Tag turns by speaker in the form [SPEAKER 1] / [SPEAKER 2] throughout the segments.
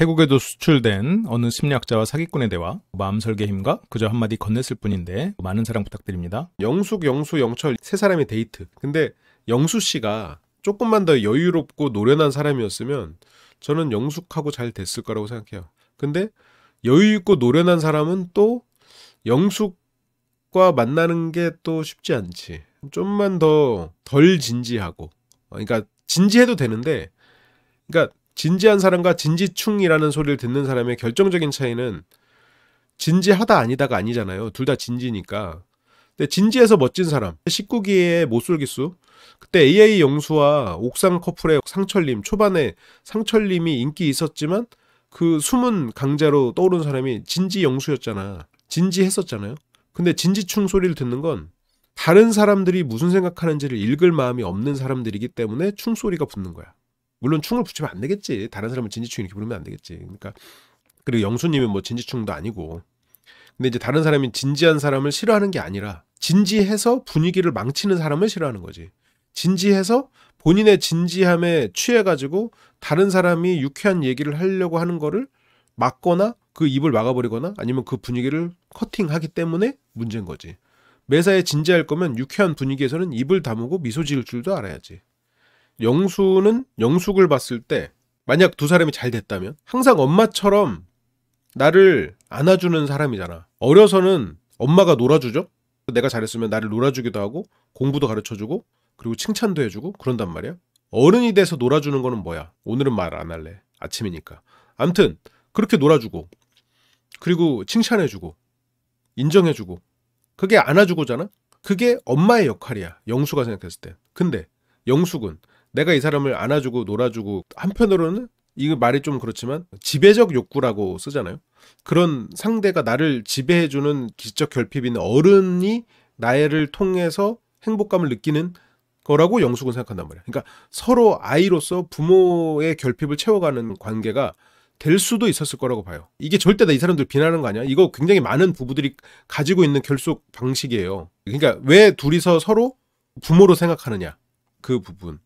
[SPEAKER 1] 태국에도 수출된 어느 심리학자와 사기꾼의 대화, 마음설계 힘과 그저 한마디 건넸을 뿐인데 많은 사랑 부탁드립니다. 영숙, 영수, 영철 세 사람의 데이트. 근데 영수 씨가 조금만 더 여유롭고 노련한 사람이었으면 저는 영숙하고 잘 됐을 거라고 생각해요. 근데 여유 있고 노련한 사람은 또 영숙과 만나는 게 또 쉽지 않지. 좀만 더 덜 진지하고 그러니까 진지해도 되는데 그러니까 진지한 사람과 진지충이라는 소리를 듣는 사람의 결정적인 차이는 진지하다 아니다가 아니잖아요. 둘 다 진지니까. 근데 진지해서 멋진 사람. 19기의 못쏠기수. 그때 AA 영수와 옥상 커플의 상철님 초반에 상철님이 인기 있었지만 그 숨은 강자로 떠오른 사람이 진지 영수였잖아. 진지했었잖아요. 근데 진지충 소리를 듣는 건 다른 사람들이 무슨 생각하는지를 읽을 마음이 없는 사람들이기 때문에 충소리가 붙는 거야. 물론 충을 붙이면 안 되겠지. 다른 사람은 진지충 이렇게 부르면 안 되겠지. 그러니까 그리고 영수님은 뭐 진지충도 아니고. 근데 이제 다른 사람이 진지한 사람을 싫어하는 게 아니라 진지해서 분위기를 망치는 사람을 싫어하는 거지. 진지해서 본인의 진지함에 취해가지고 다른 사람이 유쾌한 얘기를 하려고 하는 거를 막거나 그 입을 막아버리거나 아니면 그 분위기를 커팅하기 때문에 문제인 거지. 매사에 진지할 거면 유쾌한 분위기에서는 입을 다무고 미소 지을 줄도 알아야지. 영수는 영숙을 봤을 때 만약 두 사람이 잘 됐다면 항상 엄마처럼 나를 안아주는 사람이잖아. 어려서는 엄마가 놀아주죠. 내가 잘했으면 나를 놀아주기도 하고 공부도 가르쳐주고 그리고 칭찬도 해주고 그런단 말이야. 어른이 돼서 놀아주는 거는 뭐야? 오늘은 말 안 할래. 아침이니까. 암튼 그렇게 놀아주고 그리고 칭찬해주고 인정해주고 그게 안아주고잖아. 그게 엄마의 역할이야. 영수가 생각했을 때. 근데 영숙은 내가 이 사람을 안아주고 놀아주고 한편으로는 이거 말이 좀 그렇지만 지배적 욕구라고 쓰잖아요. 그런 상대가 나를 지배해주는 기적 결핍인 어른이 나를 통해서 행복감을 느끼는 거라고 영숙은 생각한단 말이야. 그러니까 서로 아이로서 부모의 결핍을 채워가는 관계가 될 수도 있었을 거라고 봐요. 이게 절대 나 이 사람들 비난하는 거 아니야? 이거 굉장히 많은 부부들이 가지고 있는 결속 방식이에요. 그러니까 왜 둘이서 서로 부모로 생각하느냐 그 부분.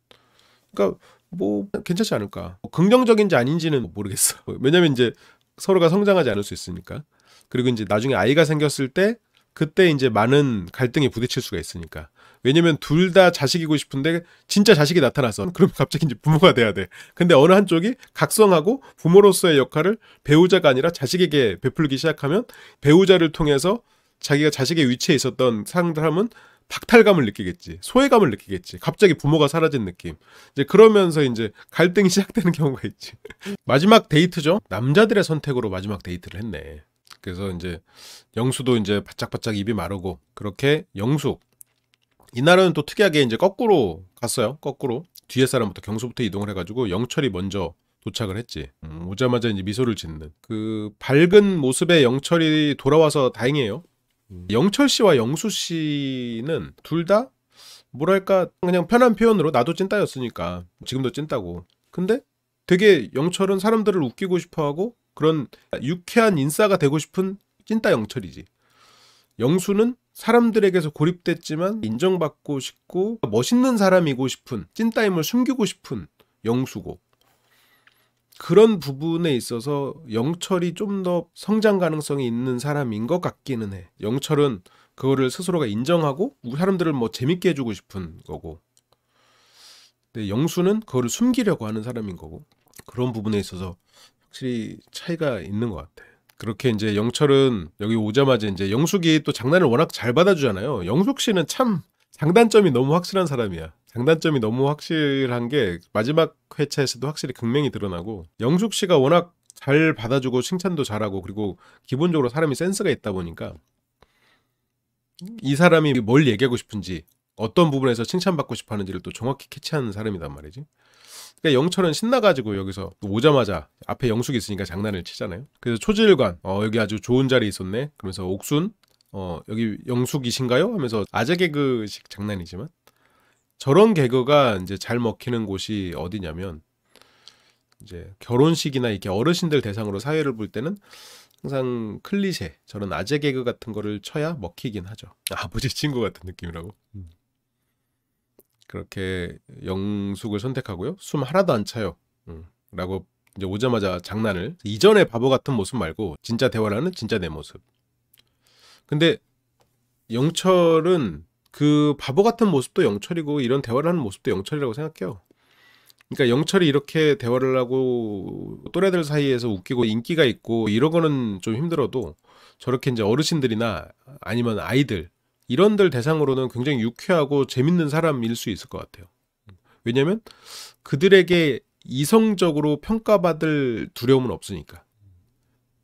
[SPEAKER 1] 그러니까 뭐 괜찮지 않을까. 뭐 긍정적인지 아닌지는 모르겠어. 왜냐면 이제 서로가 성장하지 않을 수 있으니까. 그리고 이제 나중에 아이가 생겼을 때 그때 이제 많은 갈등에 부딪힐 수가 있으니까. 왜냐면 둘 다 자식이고 싶은데 진짜 자식이 나타나서 그럼 갑자기 이제 부모가 돼야 돼. 근데 어느 한쪽이 각성하고 부모로서의 역할을 배우자가 아니라 자식에게 베풀기 시작하면 배우자를 통해서 자기가 자식의 위치에 있었던 사람은 박탈감을 느끼겠지. 소외감을 느끼겠지. 갑자기 부모가 사라진 느낌. 이제 그러면서 이제 갈등이 시작되는 경우가 있지. 마지막 데이트죠. 남자들의 선택으로 마지막 데이트를 했네. 그래서 이제 영수도 이제 바짝바짝 입이 마르고 그렇게 영수 이날은 또 특이하게 이제 거꾸로 갔어요. 거꾸로 뒤에 사람부터 경수부터 이동을 해가지고 영철이 먼저 도착을 했지. 음, 오자마자 이제 미소를 짓는 그 밝은 모습의 영철이 돌아와서 다행이에요. 음. 영철 씨와 영수 씨는 둘 다 뭐랄까 그냥 편한 표현으로 나도 찐따였으니까 지금도 찐따고 근데 되게 영철은 사람들을 웃기고 싶어하고 그런 유쾌한 인싸가 되고 싶은 찐따 영철이지 영수는 사람들에게서 고립됐지만 인정받고 싶고 멋있는 사람이고 싶은 찐따임을 숨기고 싶은 영수고 그런 부분에 있어서 영철이 좀 더 성장 가능성이 있는 사람인 것 같기는 해. 영철은 그거를 스스로가 인정하고 사람들을 뭐 재밌게 해주고 싶은 거고. 근데 영수는 그거를 숨기려고 하는 사람인 거고. 그런 부분에 있어서 확실히 차이가 있는 것 같아. 그렇게 이제 영철은 여기 오자마자 이제 영숙이 또 장난을 워낙 잘 받아주잖아요. 영숙 씨는 참 장단점이 너무 확실한 사람이야. 장단점이 너무 확실한 게 마지막 회차에서도 확실히 극명히 드러나고 영숙 씨가 워낙 잘 받아주고 칭찬도 잘하고 그리고 기본적으로 사람이 센스가 있다 보니까 이 사람이 뭘 얘기하고 싶은지 어떤 부분에서 칭찬받고 싶어 하는지를 또 정확히 캐치하는 사람이란 말이지. 그러니까 영철은 신나가지고 여기서 오자마자 앞에 영숙이 있으니까 장난을 치잖아요. 그래서 초질관, 어, 여기 아주 좋은 자리 있었네. 그러면서 옥순, 어, 여기 영숙이신가요? 하면서 아재 개그식 장난이지만 저런 개그가 이제 잘 먹히는 곳이 어디냐면 이제 결혼식이나 이렇게 어르신들 대상으로 사회를 볼 때는 항상 클리셰 저런 아재 개그 같은 거를 쳐야 먹히긴 하죠. 아버지 친구 같은 느낌이라고. 음. 그렇게 영숙을 선택하고요. 숨 하나도 안 차요. 음. 라고 이제 오자마자 장난을 이전의 바보 같은 모습 말고 진짜 대화라는 진짜 내 모습. 근데 영철은 그 바보 같은 모습도 영철이고 이런 대화를 하는 모습도 영철이라고 생각해요. 그러니까 영철이 이렇게 대화를 하고 또래들 사이에서 웃기고 인기가 있고 이런거는좀 힘들어도 저렇게 이제 어르신들이나 아니면 아이들 이런들 대상으로는 굉장히 유쾌하고 재밌는 사람일 수 있을 것 같아요. 왜냐면 그들에게 이성적으로 평가받을 두려움은 없으니까.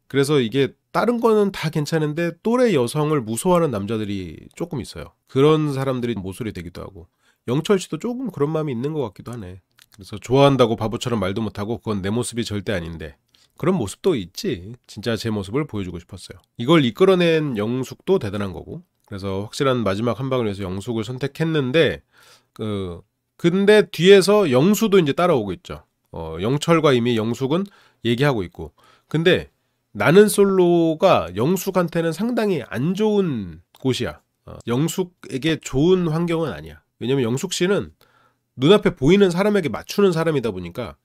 [SPEAKER 1] 그래서 이게 다른 거는 다 괜찮은데 또래 여성을 무서워하는 남자들이 조금 있어요. 그런 사람들이 모쏠이 되기도 하고 영철 씨도 조금 그런 마음이 있는 것 같기도 하네. 그래서 좋아한다고 바보처럼 말도 못하고 그건 내 모습이 절대 아닌데 그런 모습도 있지. 진짜 제 모습을 보여주고 싶었어요. 이걸 이끌어낸 영숙도 대단한 거고 그래서 확실한 마지막 한 방을 위해서 영숙을 선택했는데 그 근데 뒤에서 영수도 이제 따라오고 있죠. 어, 영철과 이미 영숙은 얘기하고 있고 근데 나는 솔로가 영숙한테는 상당히 안 좋은 곳이야. 어, 영숙에게 좋은 환경은 아니야. 왜냐면 영숙 씨는 눈앞에 보이는 사람에게 맞추는 사람이다 보니까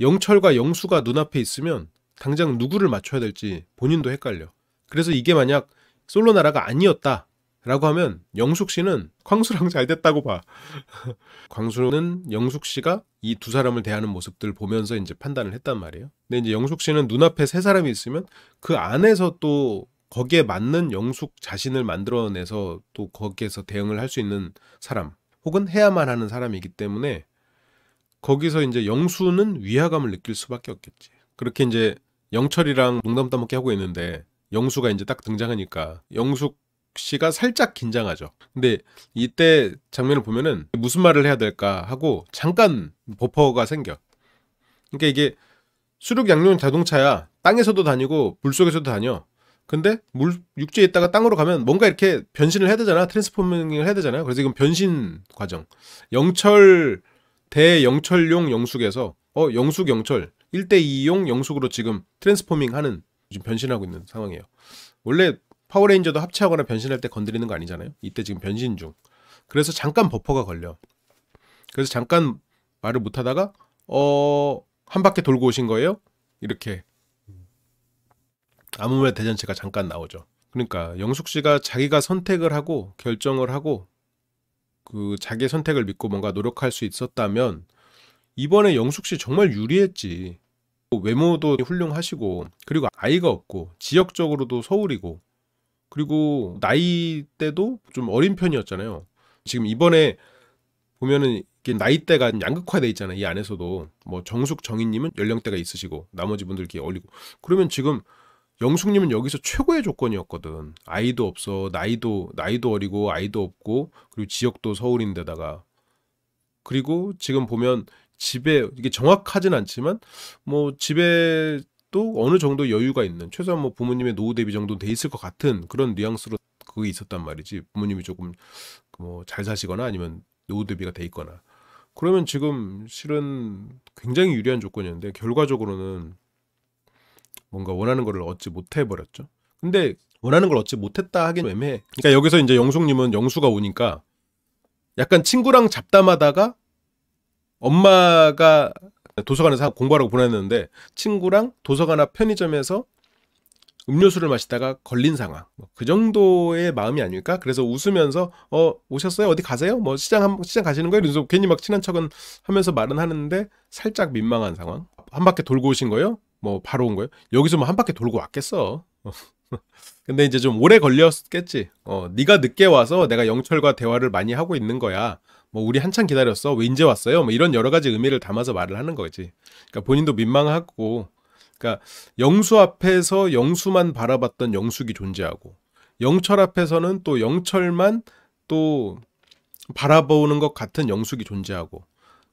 [SPEAKER 1] 영철과 영수가 눈앞에 있으면 당장 누구를 맞춰야 될지 본인도 헷갈려. 그래서 이게 만약 솔로 나라가 아니었다 라고 하면 영숙 씨는 광수랑 잘 됐다고 봐. 광수는 영숙 씨가 이 두 사람을 대하는 모습들 보면서 이제 판단을 했단 말이에요. 근데 이제 영숙 씨는 눈앞에 세 사람이 있으면 그 안에서 또 거기에 맞는 영숙 자신을 만들어내서 또 거기에서 대응을 할 수 있는 사람 혹은 해야만 하는 사람이기 때문에 거기서 이제 영수는 위화감을 느낄 수밖에 없겠지. 그렇게 이제 영철이랑 농담 따먹게 하고 있는데 영수가 이제 딱 등장하니까 영숙 씨가 살짝 긴장하죠. 근데 이때 장면을 보면은 무슨 말을 해야 될까 하고 잠깐 버퍼가 생겨. 그러니까 이게 수륙 양용 자동차야. 땅에서도 다니고 물 속에서도 다녀. 근데 물 육지에 있다가 땅으로 가면 뭔가 이렇게 변신을 해야 되잖아. 트랜스포밍을 해야 되잖아요. 그래서 이건 변신 과정. 영철 대 영철용 영숙에서 어 영숙 영철 1대 2용 영숙으로 지금 트랜스포밍 하는 지금 변신하고 있는 상황이에요. 원래 파워레인저도 합체하거나 변신할 때 건드리는 거 아니잖아요. 이때 지금 변신 중. 그래서 잠깐 버퍼가 걸려. 그래서 잠깐 말을 못 하다가 어 한 바퀴 돌고 오신 거예요? 이렇게 아무 말 대잔치가 잠깐 나오죠. 그러니까 영숙 씨가 자기가 선택을 하고 결정을 하고 그 자기의 선택을 믿고 뭔가 노력할 수 있었다면 이번에 영숙 씨 정말 유리했지. 외모도 훌륭하시고 그리고 아이가 없고 지역적으로도 서울이고 그리고 나이 때도 좀 어린 편이었잖아요. 지금 이번에 보면은 이게 나이대가 양극화돼 있잖아요. 이 안에서도 뭐 정숙 정인님은 연령대가 있으시고 나머지 분들끼리 어울리고 그러면 지금 영숙님은 여기서 최고의 조건이었거든. 아이도 없어, 나이도 나이도 어리고 아이도 없고 그리고 지역도 서울인데다가 그리고 지금 보면 집에 이게 정확하진 않지만 뭐 집에 또 어느 정도 여유가 있는 최소한 뭐 부모님의 노후 대비 정도 돼 있을 것 같은 그런 뉘앙스로 그게 있었단 말이지 부모님이 조금 그 뭐잘 사시거나 아니면 노후 대비가 돼 있거나 그러면 지금 실은 굉장히 유리한 조건이었는데 결과적으로는 뭔가 원하는 거를 얻지 못해 버렸죠. 근데 원하는 걸 얻지 못했다 하긴 애매해. 그러니까 여기서 이제 영숙님은 영수가 오니까 약간 친구랑 잡담하다가 엄마가 네, 도서관에서 공부하라고 보냈는데 친구랑 도서관 앞 편의점에서 음료수를 마시다가 걸린 상황. 뭐 그 정도의 마음이 아닐까? 그래서 웃으면서 어 오셨어요? 어디 가세요? 뭐 시장 한, 시장 가시는 거예요? 그래서 괜히 막 친한 척은 하면서 말은 하는데 살짝 민망한 상황. 한 바퀴 돌고 오신 거예요? 뭐 바로 온 거예요? 여기서 뭐 한 바퀴 돌고 왔겠어. 근데 이제 좀 오래 걸렸겠지. 어, 네가 늦게 와서 내가 영철과 대화를 많이 하고 있는 거야. 뭐 우리 한참 기다렸어 왜 뭐 이제 왔어요 뭐 이런 여러 가지 의미를 담아서 말을 하는 거지 그러니까 본인도 민망하고 그러니까 영수 앞에서 영수만 바라봤던 영숙이 존재하고 영철 앞에서는 또 영철만 또 바라보는 것 같은 영숙이 존재하고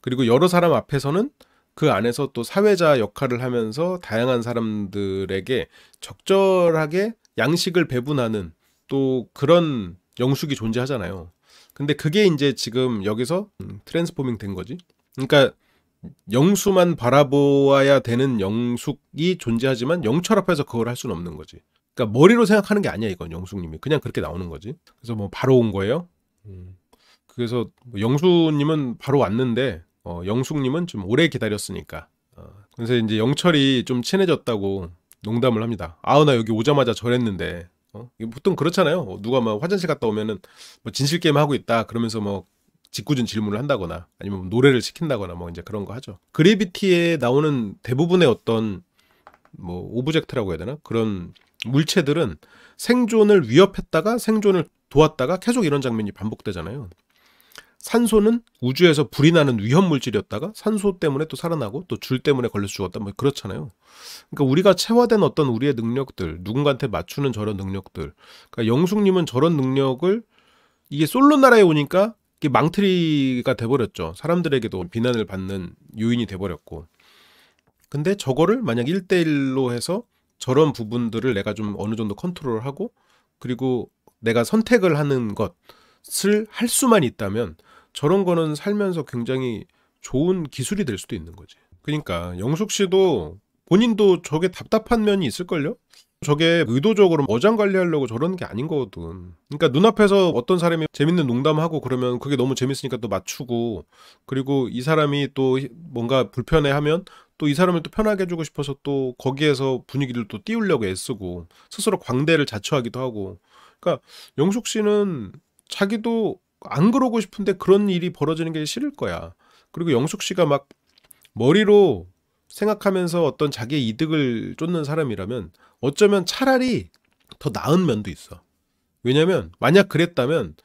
[SPEAKER 1] 그리고 여러 사람 앞에서는 그 안에서 또 사회자 역할을 하면서 다양한 사람들에게 적절하게 양식을 배분하는 또 그런 영숙이 존재하잖아요. 근데 그게 이제 지금 여기서 음, 트랜스포밍 된 거지. 그러니까 영수만 바라보아야 되는 영숙이 존재하지만 영철 앞에서 그걸 할 수는 없는 거지. 그러니까 머리로 생각하는 게 아니야 이건 영숙님이 그냥 그렇게 나오는 거지. 그래서 뭐 바로 온 거예요. 음. 그래서 뭐 영수님은 바로 왔는데 어, 영숙님은 좀 오래 기다렸으니까. 어, 그래서 이제 영철이 좀 친해졌다고 농담을 합니다. 아우 나 여기 오자마자 저랬는데 어? 보통 그렇잖아요. 누가 막 뭐 화장실 갔다 오면은 뭐 진실 게임 하고 있다 그러면서 뭐 짓궂은 질문을 한다거나 아니면 노래를 시킨다거나 뭐 이제 그런 거 하죠. 그래비티에 나오는 대부분의 어떤 뭐 오브젝트라고 해야 되나 그런 물체들은 생존을 위협했다가 생존을 도왔다가 계속 이런 장면이 반복되잖아요. 산소는 우주에서 불이 나는 위험 물질이었다가 산소 때문에 또 살아나고 또 줄 때문에 걸려서 죽었다 뭐 그렇잖아요. 그러니까 우리가 체화된 어떤 우리의 능력들, 누군가한테 맞추는 저런 능력들. 그러니까 영숙님은 저런 능력을 이게 솔로 나라에 오니까 이게 망트리가 돼버렸죠. 사람들에게도 비난을 받는 요인이 돼버렸고. 근데 저거를 만약 1대1로 해서 저런 부분들을 내가 좀 어느 정도 컨트롤하고 그리고 내가 선택을 하는 것을 할 수만 있다면 저런 거는 살면서 굉장히 좋은 기술이 될 수도 있는 거지. 그러니까 영숙 씨도 본인도 저게 답답한 면이 있을걸요? 저게 의도적으로 어장 관리하려고 저런게 아닌 거거든. 그러니까 눈앞에서 어떤 사람이 재밌는 농담하고 그러면 그게 너무 재밌으니까 또 맞추고 그리고 이 사람이 또 뭔가 불편해하면 또 이 사람을 또 편하게 해주고 싶어서 또 거기에서 분위기를 또 띄우려고 애쓰고 스스로 광대를 자처하기도 하고 그러니까 영숙 씨는 자기도 안 그러고 싶은데 그런 일이 벌어지는 게 싫을 거야. 그리고 영숙 씨가 막 머리로 생각하면서 어떤 자기의 이득을 쫓는 사람이라면 어쩌면 차라리 더 나은 면도 있어. 왜냐면 만약 그랬다면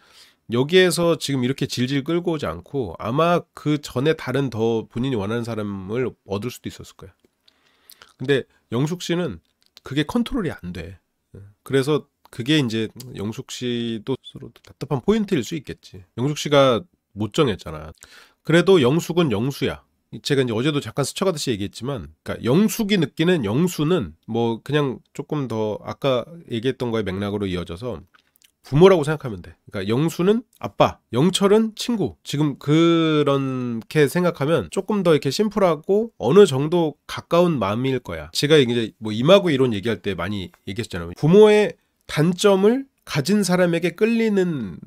[SPEAKER 1] 여기에서 지금 이렇게 질질 끌고 오지 않고 아마 그 전에 다른 더 본인이 원하는 사람을 얻을 수도 있었을 거야. 근데 영숙 씨는 그게 컨트롤이 안 돼. 그래서 그게 이제 영숙 씨도 스스로 답답한 포인트일 수 있겠지. 영숙 씨가 못 정했잖아. 그래도 영숙은 영수야. 제가 이제 어제도 잠깐 스쳐가듯이 얘기했지만, 그러니까 영숙이 느끼는 영수는 뭐 그냥 조금 더 아까 얘기했던 거의 맥락으로 이어져서 부모라고 생각하면 돼. 그러니까 영수는 아빠, 영철은 친구. 지금 그렇게 생각하면 조금 더 이렇게 심플하고 어느 정도 가까운 마음일 거야. 제가 이제 뭐 임하고 이런 얘기할 때 많이 얘기했잖아요. 부모의 단점을 가진 사람에게 끌리는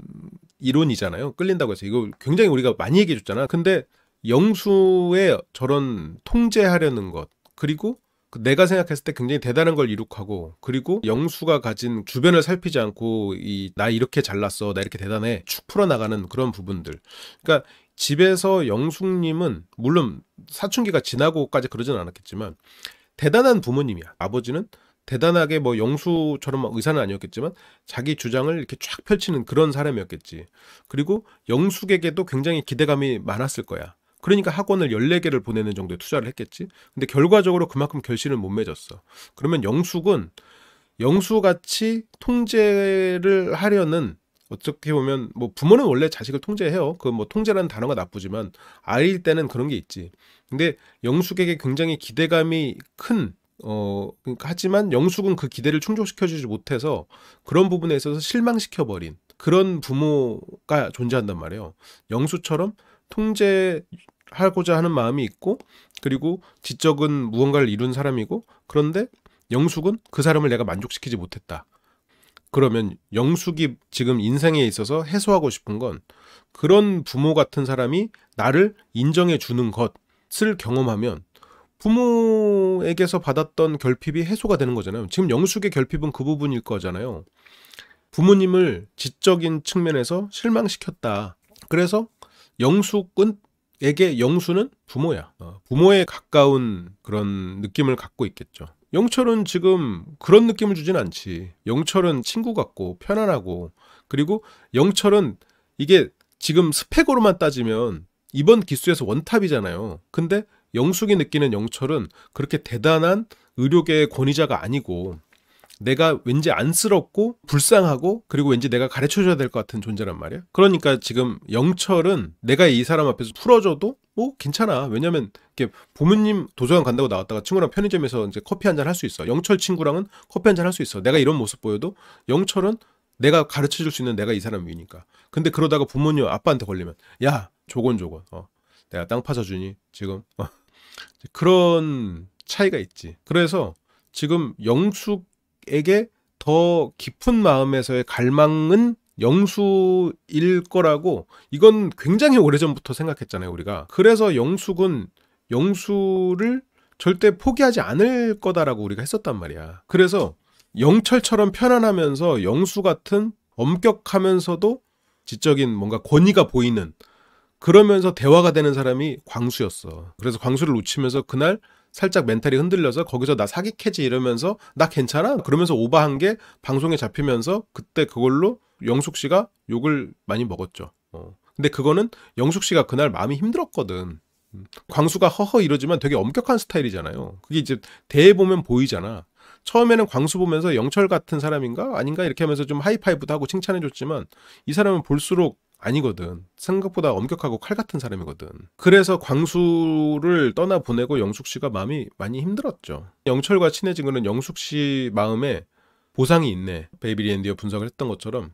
[SPEAKER 1] 이론이잖아요. 끌린다고 해서 이거 굉장히 우리가 많이 얘기해 줬잖아. 근데 영수의 저런 통제하려는 것 그리고 그 내가 생각했을 때 굉장히 대단한 걸 이룩하고 그리고 영수가 가진 주변을 살피지 않고 이 나 이렇게 잘났어 나 이렇게 대단해 축 풀어나가는 그런 부분들 그러니까 집에서 영숙님은 물론 사춘기가 지나고까지 그러진 않았겠지만 대단한 부모님이야 아버지는 대단하게 뭐 영수처럼 의사는 아니었겠지만 자기 주장을 이렇게 쫙 펼치는 그런 사람이었겠지. 그리고 영숙에게도 굉장히 기대감이 많았을 거야. 그러니까 학원을 14개를 보내는 정도의 투자를 했겠지. 근데 결과적으로 그만큼 결실을 못 맺었어. 그러면 영숙은 영수같이 통제를 하려는 어떻게 보면 뭐 부모는 원래 자식을 통제해요. 그 뭐 통제라는 단어가 나쁘지만 아이일 때는 그런 게 있지. 근데 영숙에게 굉장히 기대감이 큰어 그러니까 하지만 영숙은 그 기대를 충족시켜주지 못해서 그런 부분에 있어서 실망시켜버린 그런 부모가 존재한단 말이에요. 영숙처럼 통제하고자 하는 마음이 있고 그리고 지적은 무언가를 이룬 사람이고 그런데 영숙은 그 사람을 내가 만족시키지 못했다. 그러면 영숙이 지금 인생에 있어서 해소하고 싶은 건 그런 부모 같은 사람이 나를 인정해 주는 것을 경험하면 부모에게서 받았던 결핍이 해소가 되는 거잖아요. 지금 영숙의 결핍은 그 부분일 거잖아요. 부모님을 지적인 측면에서 실망시켰다. 그래서 영숙은 에게 영수는 부모야. 어, 부모에 가까운 그런 느낌을 갖고 있겠죠. 영철은 지금 그런 느낌을 주진 않지. 영철은 친구 같고 편안하고 그리고 영철은 이게 지금 스펙으로만 따지면 이번 기수에서 원탑이잖아요. 근데 영숙이 느끼는 영철은 그렇게 대단한 의료계의 권위자가 아니고 내가 왠지 안쓰럽고 불쌍하고 그리고 왠지 내가 가르쳐 줘야 될 것 같은 존재란 말이야. 그러니까 지금 영철은 내가 이 사람 앞에서 풀어줘도 뭐 괜찮아. 왜냐면 이렇게 부모님 도서관 간다고 나왔다가 친구랑 편의점에서 이제 커피 한 잔 할 수 있어. 영철 친구랑은 커피 한 잔 할 수 있어. 내가 이런 모습 보여도 영철은 내가 가르쳐 줄 수 있는 내가 이 사람이니까. 근데 그러다가 부모님 아빠한테 걸리면 야 조곤조곤 어, 내가 땅 파서주니 지금 어, 그런 차이가 있지. 그래서 지금 영숙에게 더 깊은 마음에서의 갈망은 영수일 거라고 이건 굉장히 오래전부터 생각했잖아요 우리가 그래서 영숙은 영수를 절대 포기하지 않을 거다라고 우리가 했었단 말이야 그래서 영철처럼 편안하면서 영수 같은 엄격하면서도 지적인 뭔가 권위가 보이는 그러면서 대화가 되는 사람이 광수였어. 그래서 광수를 놓치면서 그날 살짝 멘탈이 흔들려서 거기서 나 사기 캐지 이러면서 나 괜찮아? 그러면서 오바한 게 방송에 잡히면서 그때 그걸로 영숙 씨가 욕을 많이 먹었죠. 어. 근데 그거는 영숙 씨가 그날 마음이 힘들었거든. 음. 광수가 허허 이러지만 되게 엄격한 스타일이잖아요. 그게 이제 대해 보면 보이잖아. 처음에는 광수 보면서 영철 같은 사람인가 아닌가 이렇게 하면서 좀 하이파이브도 하고 칭찬해줬지만 이 사람은 볼수록 아니거든. 생각보다 엄격하고 칼 같은 사람이거든. 그래서 광수를 떠나보내고 영숙 씨가 마음이 많이 힘들었죠. 영철과 친해진 거는 영숙 씨 마음에 보상이 있네. 베이비 리엔디어 분석을 했던 것처럼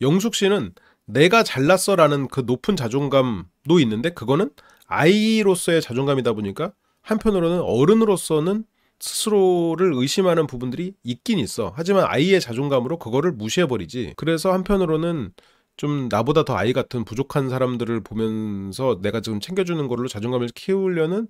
[SPEAKER 1] 영숙 씨는 내가 잘났어라는 그 높은 자존감도 있는데 그거는 아이로서의 자존감이다 보니까 한편으로는 어른으로서는 스스로를 의심하는 부분들이 있긴 있어. 하지만 아이의 자존감으로 그거를 무시해버리지. 그래서 한편으로는 좀 나보다 더 아이 같은 부족한 사람들을 보면서 내가 지금 챙겨주는 걸로 자존감을 키우려는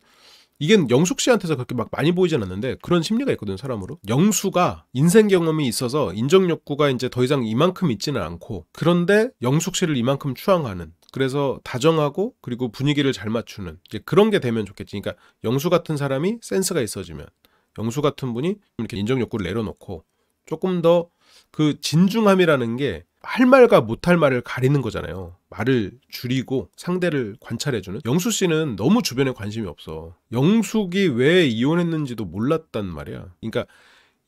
[SPEAKER 1] 이게 영숙 씨한테서 그렇게 막 많이 보이진 않는데 그런 심리가 있거든 사람으로 영수가 인생 경험이 있어서 인정 욕구가 이제 더 이상 이만큼 있지는 않고 그런데 영숙 씨를 이만큼 추앙하는 그래서 다정하고 그리고 분위기를 잘 맞추는 그런 게 되면 좋겠지 그러니까 영수 같은 사람이 센스가 있어지면 영수 같은 분이 이렇게 인정 욕구를 내려놓고 조금 더 그 진중함이라는 게할 말과 못할 말을 가리는 거잖아요. 말을 줄이고 상대를 관찰해주는. 영수 씨는 너무 주변에 관심이 없어. 영숙이 왜 이혼했는지도 몰랐단 말이야. 그러니까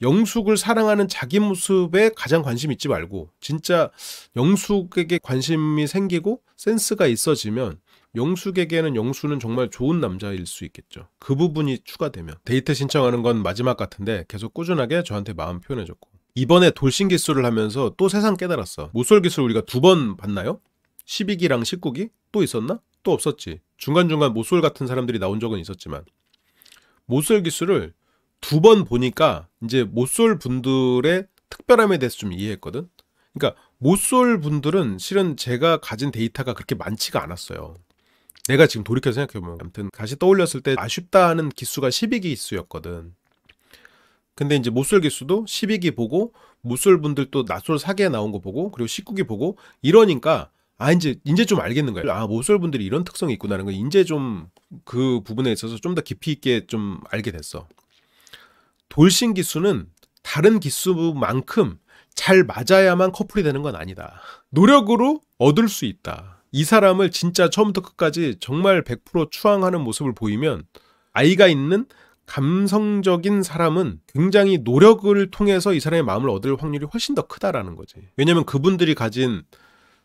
[SPEAKER 1] 영숙을 사랑하는 자기 모습에 가장 관심 있지 말고 진짜 영숙에게 관심이 생기고 센스가 있어지면 영숙에게는 영수는 정말 좋은 남자일 수 있겠죠. 그 부분이 추가되면 데이트 신청하는 건 마지막 같은데 계속 꾸준하게 저한테 마음 표현해줬고 이번에 돌싱 기술을 하면서 또 세상 깨달았어. 모쏠 기술 우리가 두 번 봤나요? 12기랑 19기? 또 있었나? 또 없었지. 중간중간 모쏠 같은 사람들이 나온 적은 있었지만. 모쏠 기술을 두 번 보니까 이제 모쏠 분들의 특별함에 대해서 좀 이해했거든. 그러니까 모쏠 분들은 실은 제가 가진 데이터가 그렇게 많지가 않았어요. 내가 지금 돌이켜 생각해보면 아무튼 다시 떠올렸을 때 아쉽다 하는 기수가 12기수였거든. 근데 이제 못쏠 개수도 12기 보고 못쏠 분들 또 낯설 사기에 나온 거 보고 그리고 19기 보고 이러니까 아 이제 이제 좀 알겠는 거예요. 아 못쏠 분들이 이런 특성이 있구나는 거 이제 좀 그 부분에 있어서 좀 더 깊이 있게 좀 알게 됐어. 돌신 기수는 다른 기수만큼 잘 맞아야만 커플이 되는 건 아니다. 노력으로 얻을 수 있다. 이 사람을 진짜 처음부터 끝까지 정말 100% 추앙하는 모습을 보이면 아이가 있는 감성적인 사람은 굉장히 노력을 통해서 이 사람의 마음을 얻을 확률이 훨씬 더 크다라는 거지. 왜냐면 그분들이 가진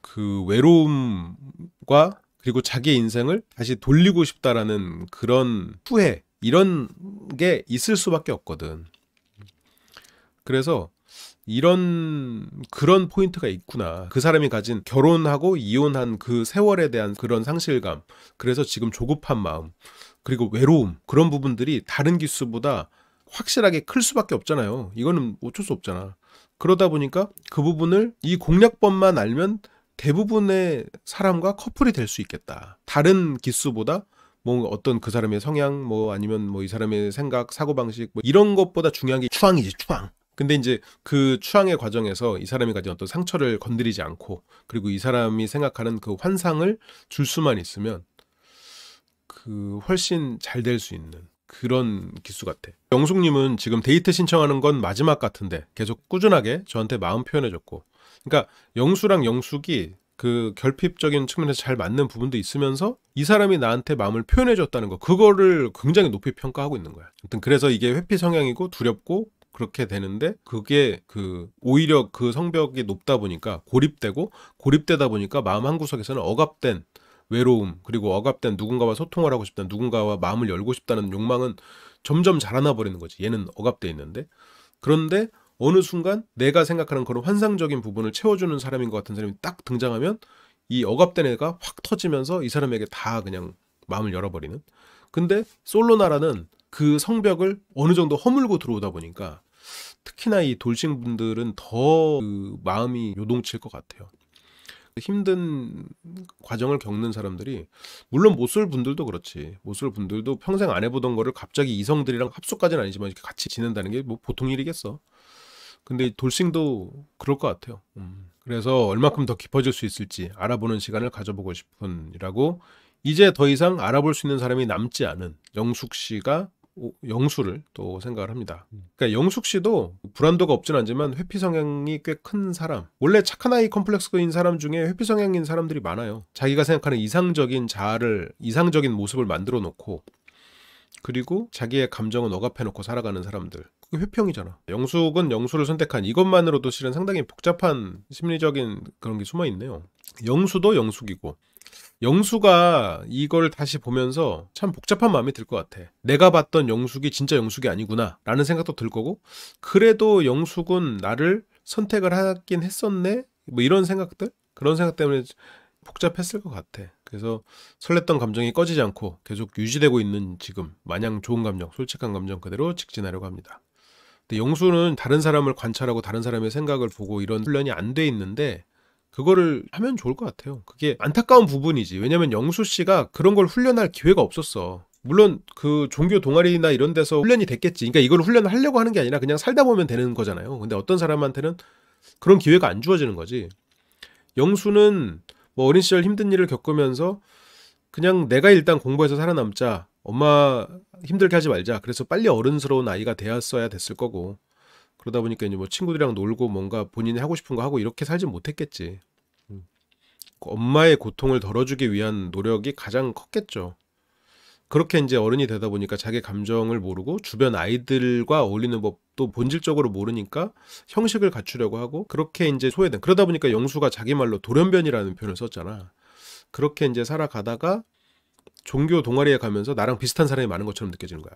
[SPEAKER 1] 그 외로움과 그리고 자기 인생을 다시 돌리고 싶다라는 그런 후회 이런 게 있을 수밖에 없거든. 그래서 이런 그런 포인트가 있구나. 그 사람이 가진 결혼하고 이혼한 그 세월에 대한 그런 상실감. 그래서 지금 조급한 마음. 그리고 외로움 그런 부분들이 다른 기수보다 확실하게 클 수밖에 없잖아요. 이거는 어쩔 수 없잖아. 그러다 보니까 그 부분을 이 공략법만 알면 대부분의 사람과 커플이 될 수 있겠다. 다른 기수보다 뭐 어떤 그 사람의 성향 뭐 아니면 뭐 이 사람의 생각 사고 방식 뭐 이런 것보다 중요한 게 추앙이지 추앙. 근데 이제 그 추앙의 과정에서 이 사람이 가진 어떤 상처를 건드리지 않고 그리고 이 사람이 생각하는 그 환상을 줄 수만 있으면 그 훨씬 잘 될 수 있는 그런 기수 같아. 영숙님은 지금 데이트 신청하는 건 마지막 같은데 계속 꾸준하게 저한테 마음 표현해줬고, 그러니까 영수랑 영숙이 그 결핍적인 측면에서 잘 맞는 부분도 있으면서 이 사람이 나한테 마음을 표현해줬다는 거 그거를 굉장히 높이 평가하고 있는 거야. 아무튼 그래서 이게 회피 성향이고 두렵고 그렇게 되는데 그게 그 오히려 그 성벽이 높다 보니까 고립되고 고립되다 보니까 마음 한 구석에서는 억압된 외로움, 그리고 억압된 누군가와 소통을 하고 싶다, 누군가와 마음을 열고 싶다는 욕망은 점점 자라나 버리는 거지. 얘는 억압돼 있는데. 그런데 어느 순간 내가 생각하는 그런 환상적인 부분을 채워주는 사람인 것 같은 사람이 딱 등장하면 이 억압된 애가 확 터지면서 이 사람에게 다 그냥 마음을 열어버리는. 근데 솔로나라는 그 성벽을 어느 정도 허물고 들어오다 보니까 특히나 이 돌싱 분들은 더 그 마음이 요동칠 것 같아요. 힘든 과정을 겪는 사람들이 물론 모쏠 분들도 그렇지 모쏠 분들도 평생 안 해보던 거를 갑자기 이성들이랑 합숙까지는 아니지만 이렇게 같이 지낸다는 게 뭐 보통 일이겠어 근데 돌싱도 그럴 것 같아요 음. 그래서 얼마큼 더 깊어질 수 있을지 알아보는 시간을 가져보고 싶은이라고 이제 더 이상 알아볼 수 있는 사람이 남지 않은 영숙 씨가 영수를 또 생각을 합니다. 음. 그러니까 영숙 씨도 불안도가 없진 않지만 회피 성향이 꽤 큰 사람. 원래 착한 아이 컴플렉스인 사람 중에 회피 성향인 사람들이 많아요. 자기가 생각하는 이상적인 자아를 이상적인 모습을 만들어 놓고 그리고 자기의 감정은 억압해 놓고 살아가는 사람들. 그게 회평이잖아. 영숙은 영수를 선택한 이것만으로도 실은 상당히 복잡한 심리적인 그런 게 숨어 있네요. 영수도 영숙이고 영수가 이걸 다시 보면서 참 복잡한 마음이 들 것 같아. 내가 봤던 영숙이 진짜 영숙이 아니구나 라는 생각도 들 거고 그래도 영숙은 나를 선택을 하긴 했었네 뭐 이런 생각들 그런 생각 때문에 복잡했을 것 같아. 그래서 설렜던 감정이 꺼지지 않고 계속 유지되고 있는 지금 마냥 좋은 감정, 솔직한 감정 그대로 직진하려고 합니다. 근데 영수는 다른 사람을 관찰하고 다른 사람의 생각을 보고 이런 훈련이 안 돼 있는데 그거를 하면 좋을 것 같아요. 그게 안타까운 부분이지. 왜냐면 영수 씨가 그런 걸 훈련할 기회가 없었어. 물론 그 종교 동아리나 이런 데서 훈련이 됐겠지. 그러니까 이걸 훈련을 하려고 하는 게 아니라 그냥 살다 보면 되는 거잖아요. 근데 어떤 사람한테는 그런 기회가 안 주어지는 거지. 영수는 뭐 어린 시절 힘든 일을 겪으면서 그냥 내가 일단 공부해서 살아남자. 엄마 힘들게 하지 말자. 그래서 빨리 어른스러운 아이가 되었어야 됐을 거고. 그러다 보니까 이제 뭐 친구들이랑 놀고 뭔가 본인이 하고 싶은 거 하고 이렇게 살진 못했겠지. 음. 그 엄마의 고통을 덜어주기 위한 노력이 가장 컸겠죠. 그렇게 이제 어른이 되다 보니까 자기 감정을 모르고 주변 아이들과 어울리는 법도 본질적으로 모르니까 형식을 갖추려고 하고 그렇게 이제 소외된 그러다 보니까 영수가 자기 말로 돌연변이라는 표현을 썼잖아. 그렇게 이제 살아가다가 종교 동아리에 가면서 나랑 비슷한 사람이 많은 것처럼 느껴지는 거야.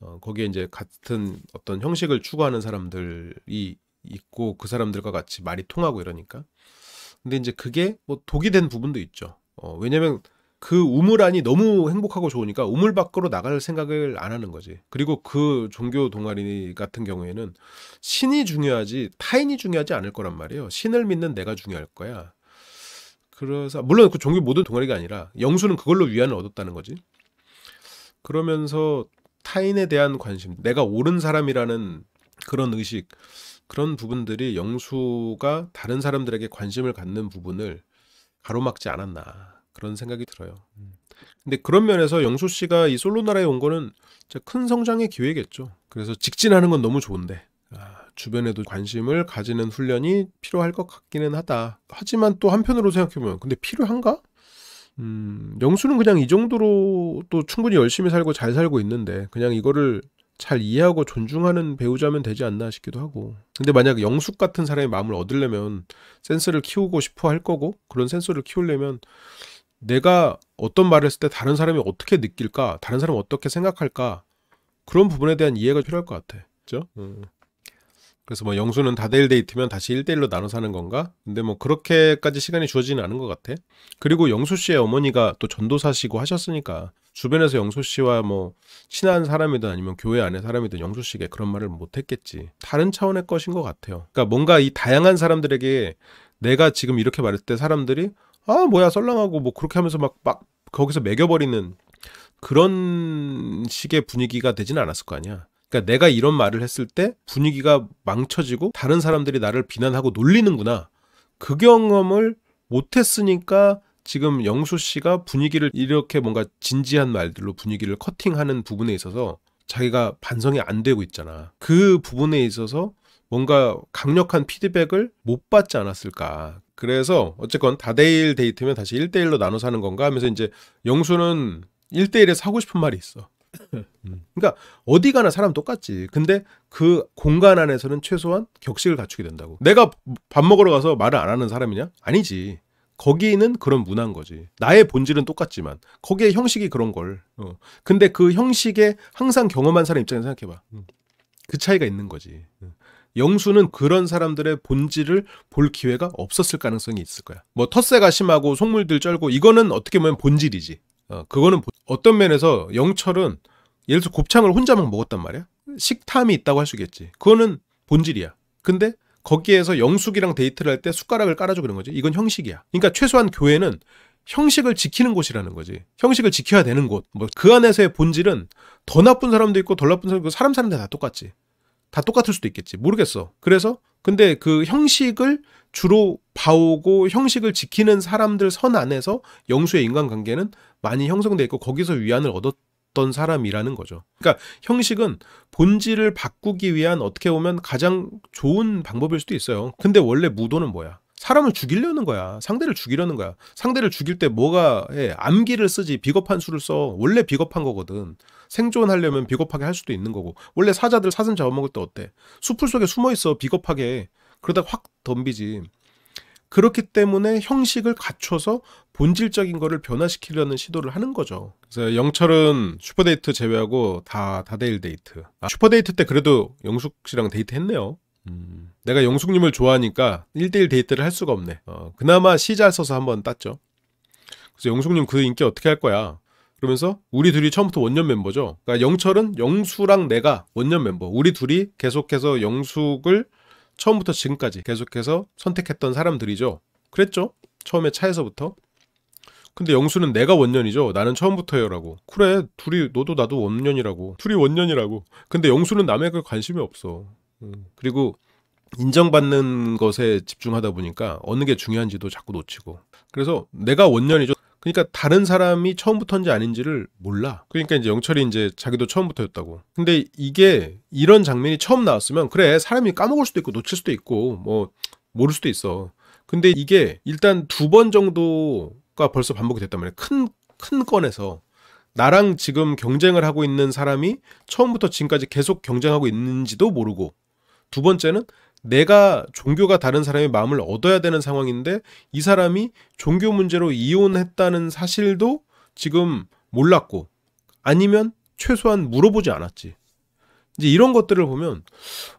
[SPEAKER 1] 어, 거기에 이제 같은 어떤 형식을 추구하는 사람들이 있고 그 사람들과 같이 말이 통하고 이러니까 근데 이제 그게 뭐 독이 된 부분도 있죠. 어, 왜냐면 그 우물 안이 너무 행복하고 좋으니까 우물 밖으로 나갈 생각을 안 하는 거지. 그리고 그 종교 동아리 같은 경우에는 신이 중요하지 타인이 중요하지 않을 거란 말이에요. 신을 믿는 내가 중요할 거야. 그래서 물론 그 종교 모든 동아리가 아니라 영수는 그걸로 위안을 얻었다는 거지. 그러면서 타인에 대한 관심, 내가 옳은 사람이라는 그런 의식, 그런 부분들이 영수가 다른 사람들에게 관심을 갖는 부분을 가로막지 않았나 그런 생각이 들어요. 음. 근데 그런 면에서 영수 씨가 이 솔로 나라에 온 거는 큰 성장의 기회겠죠. 그래서 직진하는 건 너무 좋은데 아, 주변에도 관심을 가지는 훈련이 필요할 것 같기는 하다. 하지만 또 한편으로 생각해보면 근데 필요한가? 음, 영수는 그냥 이 정도로 또 충분히 열심히 살고 잘 살고 있는데 그냥 이거를 잘 이해하고 존중하는 배우자면 되지 않나 싶기도 하고 근데 만약 영숙 같은 사람의 마음을 얻으려면 센스를 키우고 싶어 할 거고 그런 센스를 키우려면 내가 어떤 말을 했을 때 다른 사람이 어떻게 느낄까 다른 사람은 어떻게 생각할까 그런 부분에 대한 이해가 필요할 것 같아 그죠 음. 그래서 뭐 영수는 다대일 데이트면 다시 일대일로 나눠사는 건가? 근데 뭐 그렇게까지 시간이 주어지는 않은 것 같아. 그리고 영수 씨의 어머니가 또 전도사시고 하셨으니까 주변에서 영수 씨와 뭐 친한 사람이든 아니면 교회 안에 사람이든 영수 씨에게 그런 말을 못 했겠지. 다른 차원의 것인 것 같아요. 그러니까 뭔가 이 다양한 사람들에게 내가 지금 이렇게 말할 때 사람들이 아 뭐야 썰렁하고 뭐 그렇게 하면서 막 막 거기서 매겨버리는 그런 식의 분위기가 되지는 않았을 거 아니야. 그러니까 내가 이런 말을 했을 때 분위기가 망쳐지고 다른 사람들이 나를 비난하고 놀리는구나. 그 경험을 못했으니까 지금 영수 씨가 분위기를 이렇게 뭔가 진지한 말들로 분위기를 커팅하는 부분에 있어서 자기가 반성이 안 되고 있잖아. 그 부분에 있어서 뭔가 강력한 피드백을 못 받지 않았을까. 그래서 어쨌건 다대일 데이트면 다시 일대일로 나눠서 하는 건가 하면서 이제 영수는 일대일에서 하고 싶은 말이 있어. 그러니까 어디 가나 사람 똑같지. 근데 그 공간 안에서는 최소한 격식을 갖추게 된다고. 내가 밥 먹으러 가서 말을 안 하는 사람이냐? 아니지. 거기는 그런 문화인 거지. 나의 본질은 똑같지만 거기에 형식이 그런 걸. 어. 근데 그 형식에 항상 경험한 사람 입장에서 생각해봐. 음. 그 차이가 있는 거지. 음. 영수는 그런 사람들의 본질을 볼 기회가 없었을 가능성이 있을 거야. 뭐 텃세가 심하고 속물들 쩔고 이거는 어떻게 보면 본질이지. 어, 그거는 본질이지 어떤 면에서 영철은 예를 들어 곱창을 혼자만 먹었단 말이야. 식탐이 있다고 할 수 있겠지. 그거는 본질이야. 근데 거기에서 영숙이랑 데이트를 할 때 숟가락을 깔아줘 그런 거지. 이건 형식이야. 그러니까 최소한 교회는 형식을 지키는 곳이라는 거지. 형식을 지켜야 되는 곳. 뭐 그 안에서의 본질은 더 나쁜 사람도 있고 덜 나쁜 사람도 있고 사람 사는 데 다 똑같지. 다 똑같을 수도 있겠지. 모르겠어. 그래서 근데 그 형식을 주로 봐오고 형식을 지키는 사람들 선 안에서 영수의 인간관계는 많이 형성돼 있고 거기서 위안을 얻었던 사람이라는 거죠. 그러니까 형식은 본질을 바꾸기 위한 어떻게 보면 가장 좋은 방법일 수도 있어요. 근데 원래 무도는 뭐야? 사람을 죽이려는 거야. 상대를 죽이려는 거야. 상대를 죽일 때 뭐가 해? 예, 암기를 쓰지 비겁한 수를 써. 원래 비겁한 거거든. 생존하려면 비겁하게 할 수도 있는 거고. 원래 사자들 사슴 잡아먹을 때 어때? 수풀 속에 숨어 있어. 비겁하게. 그러다 확 덤비지. 그렇기 때문에 형식을 갖춰서 본질적인 거를 변화시키려는 시도를 하는 거죠. 그래서 영철은 슈퍼데이트 제외하고 다 다데일 데이트. 아, 슈퍼데이트 때 그래도 영숙 씨랑 데이트 했네요. 음, 내가 영숙님을 좋아하니까 1대1 데이트를 할 수가 없네. 어, 그나마 시잘 써서 한번 땄죠. 그래서 영숙님 그 인기 어떻게 할 거야? 그러면서 우리 둘이 처음부터 원년 멤버죠. 그러니까 영철은 영수랑 내가 원년 멤버. 우리 둘이 계속해서 영숙을 처음부터 지금까지 계속해서 선택했던 사람들이죠. 그랬죠. 처음에 차에서부터. 근데 영수는 내가 원년이죠. 나는 처음부터요라고. 그래, 둘이 너도 나도 원년이라고. 둘이 원년이라고. 근데 영수는 남에그 관심이 없어. 음, 그리고 인정받는 것에 집중하다 보니까 어느 게 중요한지도 자꾸 놓치고. 그래서 내가 원년이죠. 그러니까 다른 사람이 처음부터인지 아닌지를 몰라. 그러니까 이제 영철이 이제 자기도 처음부터였다고. 근데 이게 이런 장면이 처음 나왔으면 그래 사람이 까먹을 수도 있고 놓칠 수도 있고 뭐 모를 수도 있어. 근데 이게 일단 두 번 정도가 벌써 반복이 됐단 말이야. 큰큰 건에서 나랑 지금 경쟁을 하고 있는 사람이 처음부터 지금까지 계속 경쟁하고 있는지도 모르고 두 번째는 내가 종교가 다른 사람의 마음을 얻어야 되는 상황인데 이 사람이 종교 문제로 이혼했다는 사실도 지금 몰랐고 아니면 최소한 물어보지 않았지. 이제 이런 것들을 보면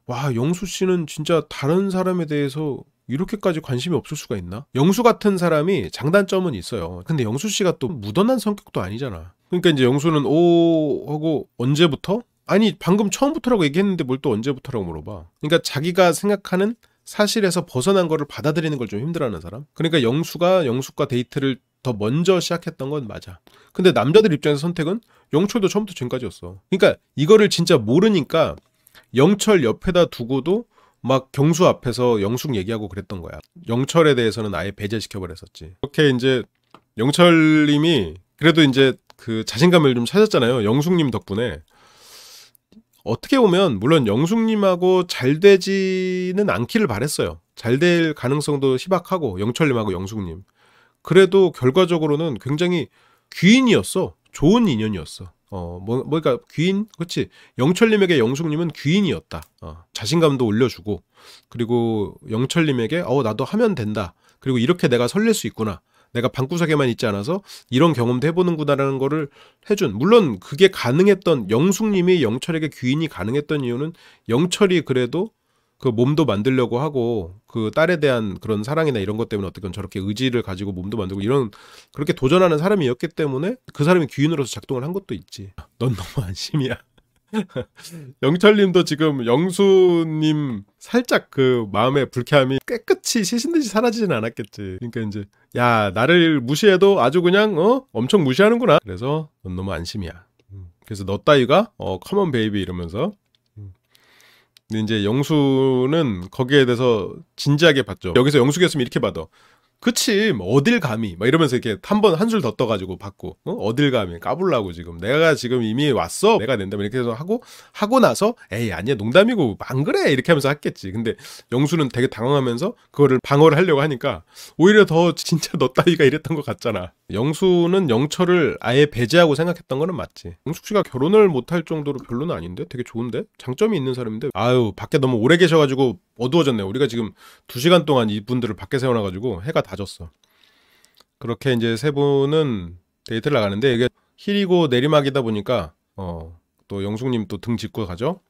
[SPEAKER 1] 와 영수 씨는 진짜 다른 사람에 대해서 이렇게까지 관심이 없을 수가 있나? 영수 같은 사람이 장단점은 있어요. 근데 영수 씨가 또 무던한 성격도 아니잖아. 그러니까 이제 영수는 오 하고 언제부터 아니 방금 처음부터라고 얘기했는데 뭘 또 언제부터라고 물어봐. 그러니까 자기가 생각하는 사실에서 벗어난 거를 받아들이는 걸 좀 힘들어하는 사람. 그러니까 영수가 영숙과 데이트를 더 먼저 시작했던 건 맞아. 근데 남자들 입장에서 선택은 영철도 처음부터 지금까지였어. 그러니까 이거를 진짜 모르니까 영철 옆에다 두고도 막 경수 앞에서 영숙 얘기하고 그랬던 거야. 영철에 대해서는 아예 배제시켜버렸었지. 이렇게 이제 영철님이 그래도 이제 그 자신감을 좀 찾았잖아요. 영숙님 덕분에. 어떻게 보면 물론 영숙님하고 잘 되지는 않기를 바랬어요. 잘 될 가능성도 희박하고 영철님하고 영숙님. 그래도 결과적으로는 굉장히 귀인이었어. 좋은 인연이었어. 어, 뭐, 뭐, 그니까, 귀인? 그치. 영철님에게 영숙님은 귀인이었다. 어, 자신감도 올려주고, 그리고 영철님에게, 어, 나도 하면 된다. 그리고 이렇게 내가 설렐 수 있구나. 내가 방구석에만 있지 않아서 이런 경험도 해보는구나라는 거를 해준 물론 그게 가능했던 영숙님이 영철에게 귀인이 가능했던 이유는 영철이 그래도 그 몸도 만들려고 하고 그 딸에 대한 그런 사랑이나 이런 것 때문에 어떻게 저렇게 의지를 가지고 몸도 만들고 이런 그렇게 도전하는 사람이었기 때문에 그 사람이 귀인으로서 작동을 한 것도 있지. 넌 너무 안심이야. 영철님도 지금 영수님 살짝 그 마음의 불쾌함이 깨끗이 시신 듯이 사라지진 않았겠지. 그러니까 이제 야 나를 무시해도 아주 그냥 어 엄청 무시하는구나. 그래서 넌 너무 안심이야. 음. 그래서 너 따위가 어 커먼 베이비 이러면서 음. 근데 이제 영수는 거기에 대해서 진지하게 봤죠. 여기서 영수 교수님 이렇게 봐도 그치 뭐 어딜 감히 막 이러면서 이렇게 한 번한 줄 더 떠가지고 받고 어? 딜 감히 까불라고 지금 내가 지금 이미 왔어 내가 낸다면 이렇게 해서 하고 하고 나서 에이 아니야 농담이고 안 그래 이렇게 하면서 했겠지 근데 영수는 되게 당황하면서 그거를 방어를 하려고 하니까 오히려 더 진짜 너 따위가 이랬던 것 같잖아 영수는 영철을 아예 배제하고 생각했던 거는 맞지 영숙 씨가 결혼을 못 할 정도로 별로는 아닌데 되게 좋은데 장점이 있는 사람인데 아유 밖에 너무 오래 계셔가지고 어두워졌네요. 우리가 지금 두시간 동안 이분들을 밖에 세워놔가지고 해가 다 졌어. 그렇게 이제 세 분은 데이트를 나가는데 이게 힐이고 내리막이다 보니까 어, 또 영숙님 또등 짚고 가죠.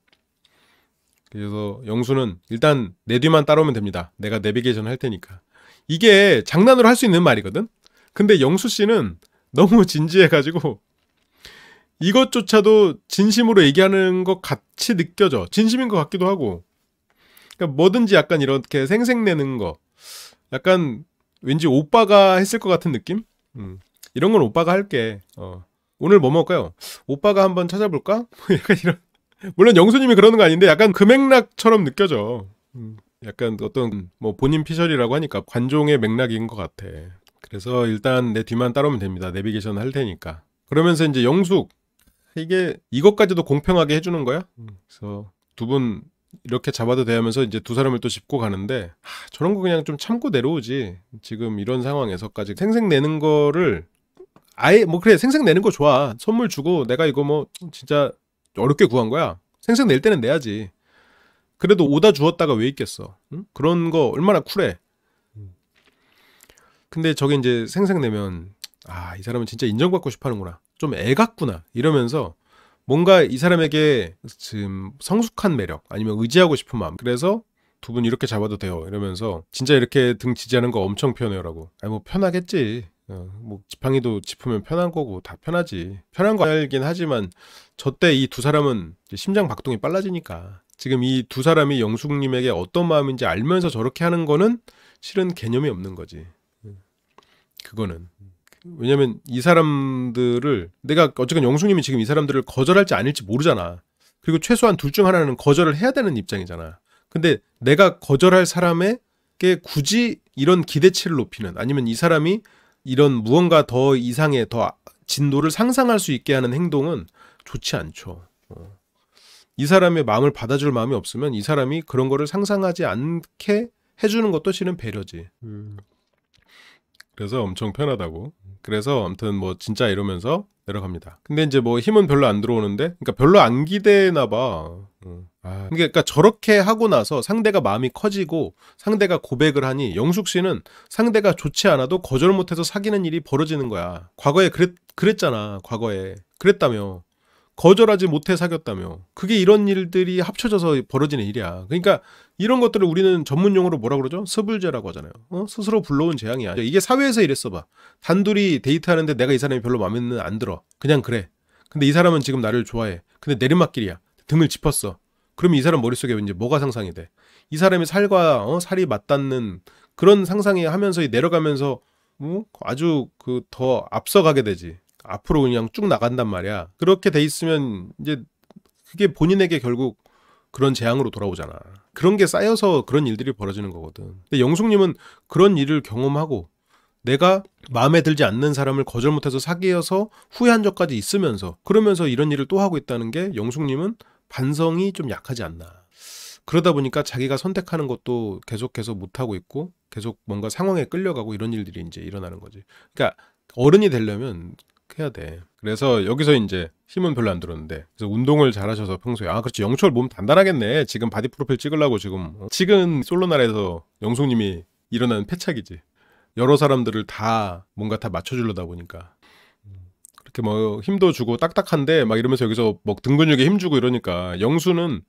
[SPEAKER 1] 그래서 영수는 일단 내 뒤만 따라오면 됩니다. 내가 내비게이션 할 테니까. 이게 장난으로 할 수 있는 말이거든. 근데 영수 씨는 너무 진지해가지고 이것조차도 진심으로 얘기하는 것 같이 느껴져. 진심인 것 같기도 하고 그러니까 뭐든지 약간 이렇게 생색내는 거. 약간 왠지 오빠가 했을 것 같은 느낌? 음. 이런 건 오빠가 할게. 어. 오늘 뭐 먹을까요? 오빠가 한번 찾아볼까? 약간 이런. 물론 영수님이 그러는 거 아닌데 약간 금액락처럼 느껴져. 음. 약간 어떤 뭐 본인 피셜이라고 하니까 관종의 맥락인 것 같아. 그래서 일단 내 뒤만 따르면 됩니다. 내비게이션 할 테니까. 그러면서 이제 영숙 이게 이것까지도 공평하게 해주는 거야? 음. 그래서 두분 이렇게 잡아도 되면서 이제 두 사람을 또 짚고 가는데 하, 저런 거 그냥 좀 참고 내려오지 지금 이런 상황에서까지 생색 내는 거를 아예 뭐 그래 생색 내는 거 좋아 선물 주고 내가 이거 뭐 진짜 어렵게 구한 거야 생색 낼 때는 내야지 그래도 오다 주었다가 왜 있겠어 응? 그런 거 얼마나 쿨해 음. 근데 저게 이제 생색 내면 아 이 사람은 진짜 인정받고 싶어 하는구나 좀 애 같구나 이러면서 뭔가 이 사람에게 지금 성숙한 매력 아니면 의지하고 싶은 마음 그래서 두 분 이렇게 잡아도 돼요 이러면서 진짜 이렇게 등 지지하는 거 엄청 편해요라고 아니 뭐 편하겠지 어, 뭐 지팡이도 짚으면 편한 거고 다 편하지 편한 거 알긴 하지만 저 때 이 두 사람은 심장 박동이 빨라지니까 지금 이 두 사람이 영숙님에게 어떤 마음인지 알면서 저렇게 하는 거는 실은 개념이 없는 거지 음, 그거는 왜냐면 이 사람들을 내가 어쨌건 영수님이 지금 이 사람들을 거절할지 아닐지 모르잖아. 그리고 최소한 둘 중 하나는 거절을 해야 되는 입장이잖아. 근데 내가 거절할 사람에게 굳이 이런 기대치를 높이는 아니면 이 사람이 이런 무언가 더 이상의 더 진도를 상상할 수 있게 하는 행동은 좋지 않죠. 어. 이 사람의 마음을 받아줄 마음이 없으면 이 사람이 그런 거를 상상하지 않게 해주는 것도 실은 배려지. 음. 그래서 엄청 편하다고. 그래서 아무튼 뭐 진짜 이러면서 내려갑니다. 근데 이제 뭐 힘은 별로 안 들어오는데, 그러니까 별로 안 기대나 봐. 어. 아, 그러니까, 그러니까 저렇게 하고 나서 상대가 마음이 커지고 상대가 고백을 하니 영숙 씨는 상대가 좋지 않아도 거절 못해서 사귀는 일이 벌어지는 거야. 과거에 그랬, 그랬잖아. 과거에 그랬다며. 거절하지 못해 사귀었다며. 그게 이런 일들이 합쳐져서 벌어지는 일이야. 그러니까 이런 것들을 우리는 전문 용어로 뭐라 그러죠? 서불제라고 하잖아요. 어? 스스로 불러온 재앙이야. 이게 사회에서 이랬어 봐. 단둘이 데이트하는데 내가 이 사람이 별로 마음에 안 들어. 그냥 그래. 근데 이 사람은 지금 나를 좋아해. 근데 내리막길이야. 등을 짚었어. 그러면 이 사람 머릿속에 이제 뭐가 상상이 돼? 이 사람이 살과 어? 살이 맞닿는 그런 상상이 하면서 내려가면서 어? 아주 그더 앞서가게 되지. 앞으로 그냥 쭉 나간단 말이야. 그렇게 돼 있으면 이제 그게 본인에게 결국 그런 재앙으로 돌아오잖아. 그런 게 쌓여서 그런 일들이 벌어지는 거거든. 근데 영숙님은 그런 일을 경험하고 내가 마음에 들지 않는 사람을 거절 못해서 사귀어서 후회한 적까지 있으면서 그러면서 이런 일을 또 하고 있다는 게 영숙님은 반성이 좀 약하지 않나. 그러다 보니까 자기가 선택하는 것도 계속해서 못하고 있고 계속 뭔가 상황에 끌려가고 이런 일들이 이제 일어나는 거지. 그러니까 어른이 되려면 해야 돼. 그래서 여기서 이제 힘은 별로 안 들었는데 그래서 운동을 잘하셔서 평소에 아 그렇지 영철 몸 단단하겠네 지금 바디 프로필 찍으려고 지금 어, 찍은 솔로나라에서 영숙님이 일어나는 패착이지 여러 사람들을 다 뭔가 다 맞춰주려다 보니까 그렇게 뭐 힘도 주고 딱딱한데 막 이러면서 여기서 뭐 등근육에 힘 주고 이러니까 영수는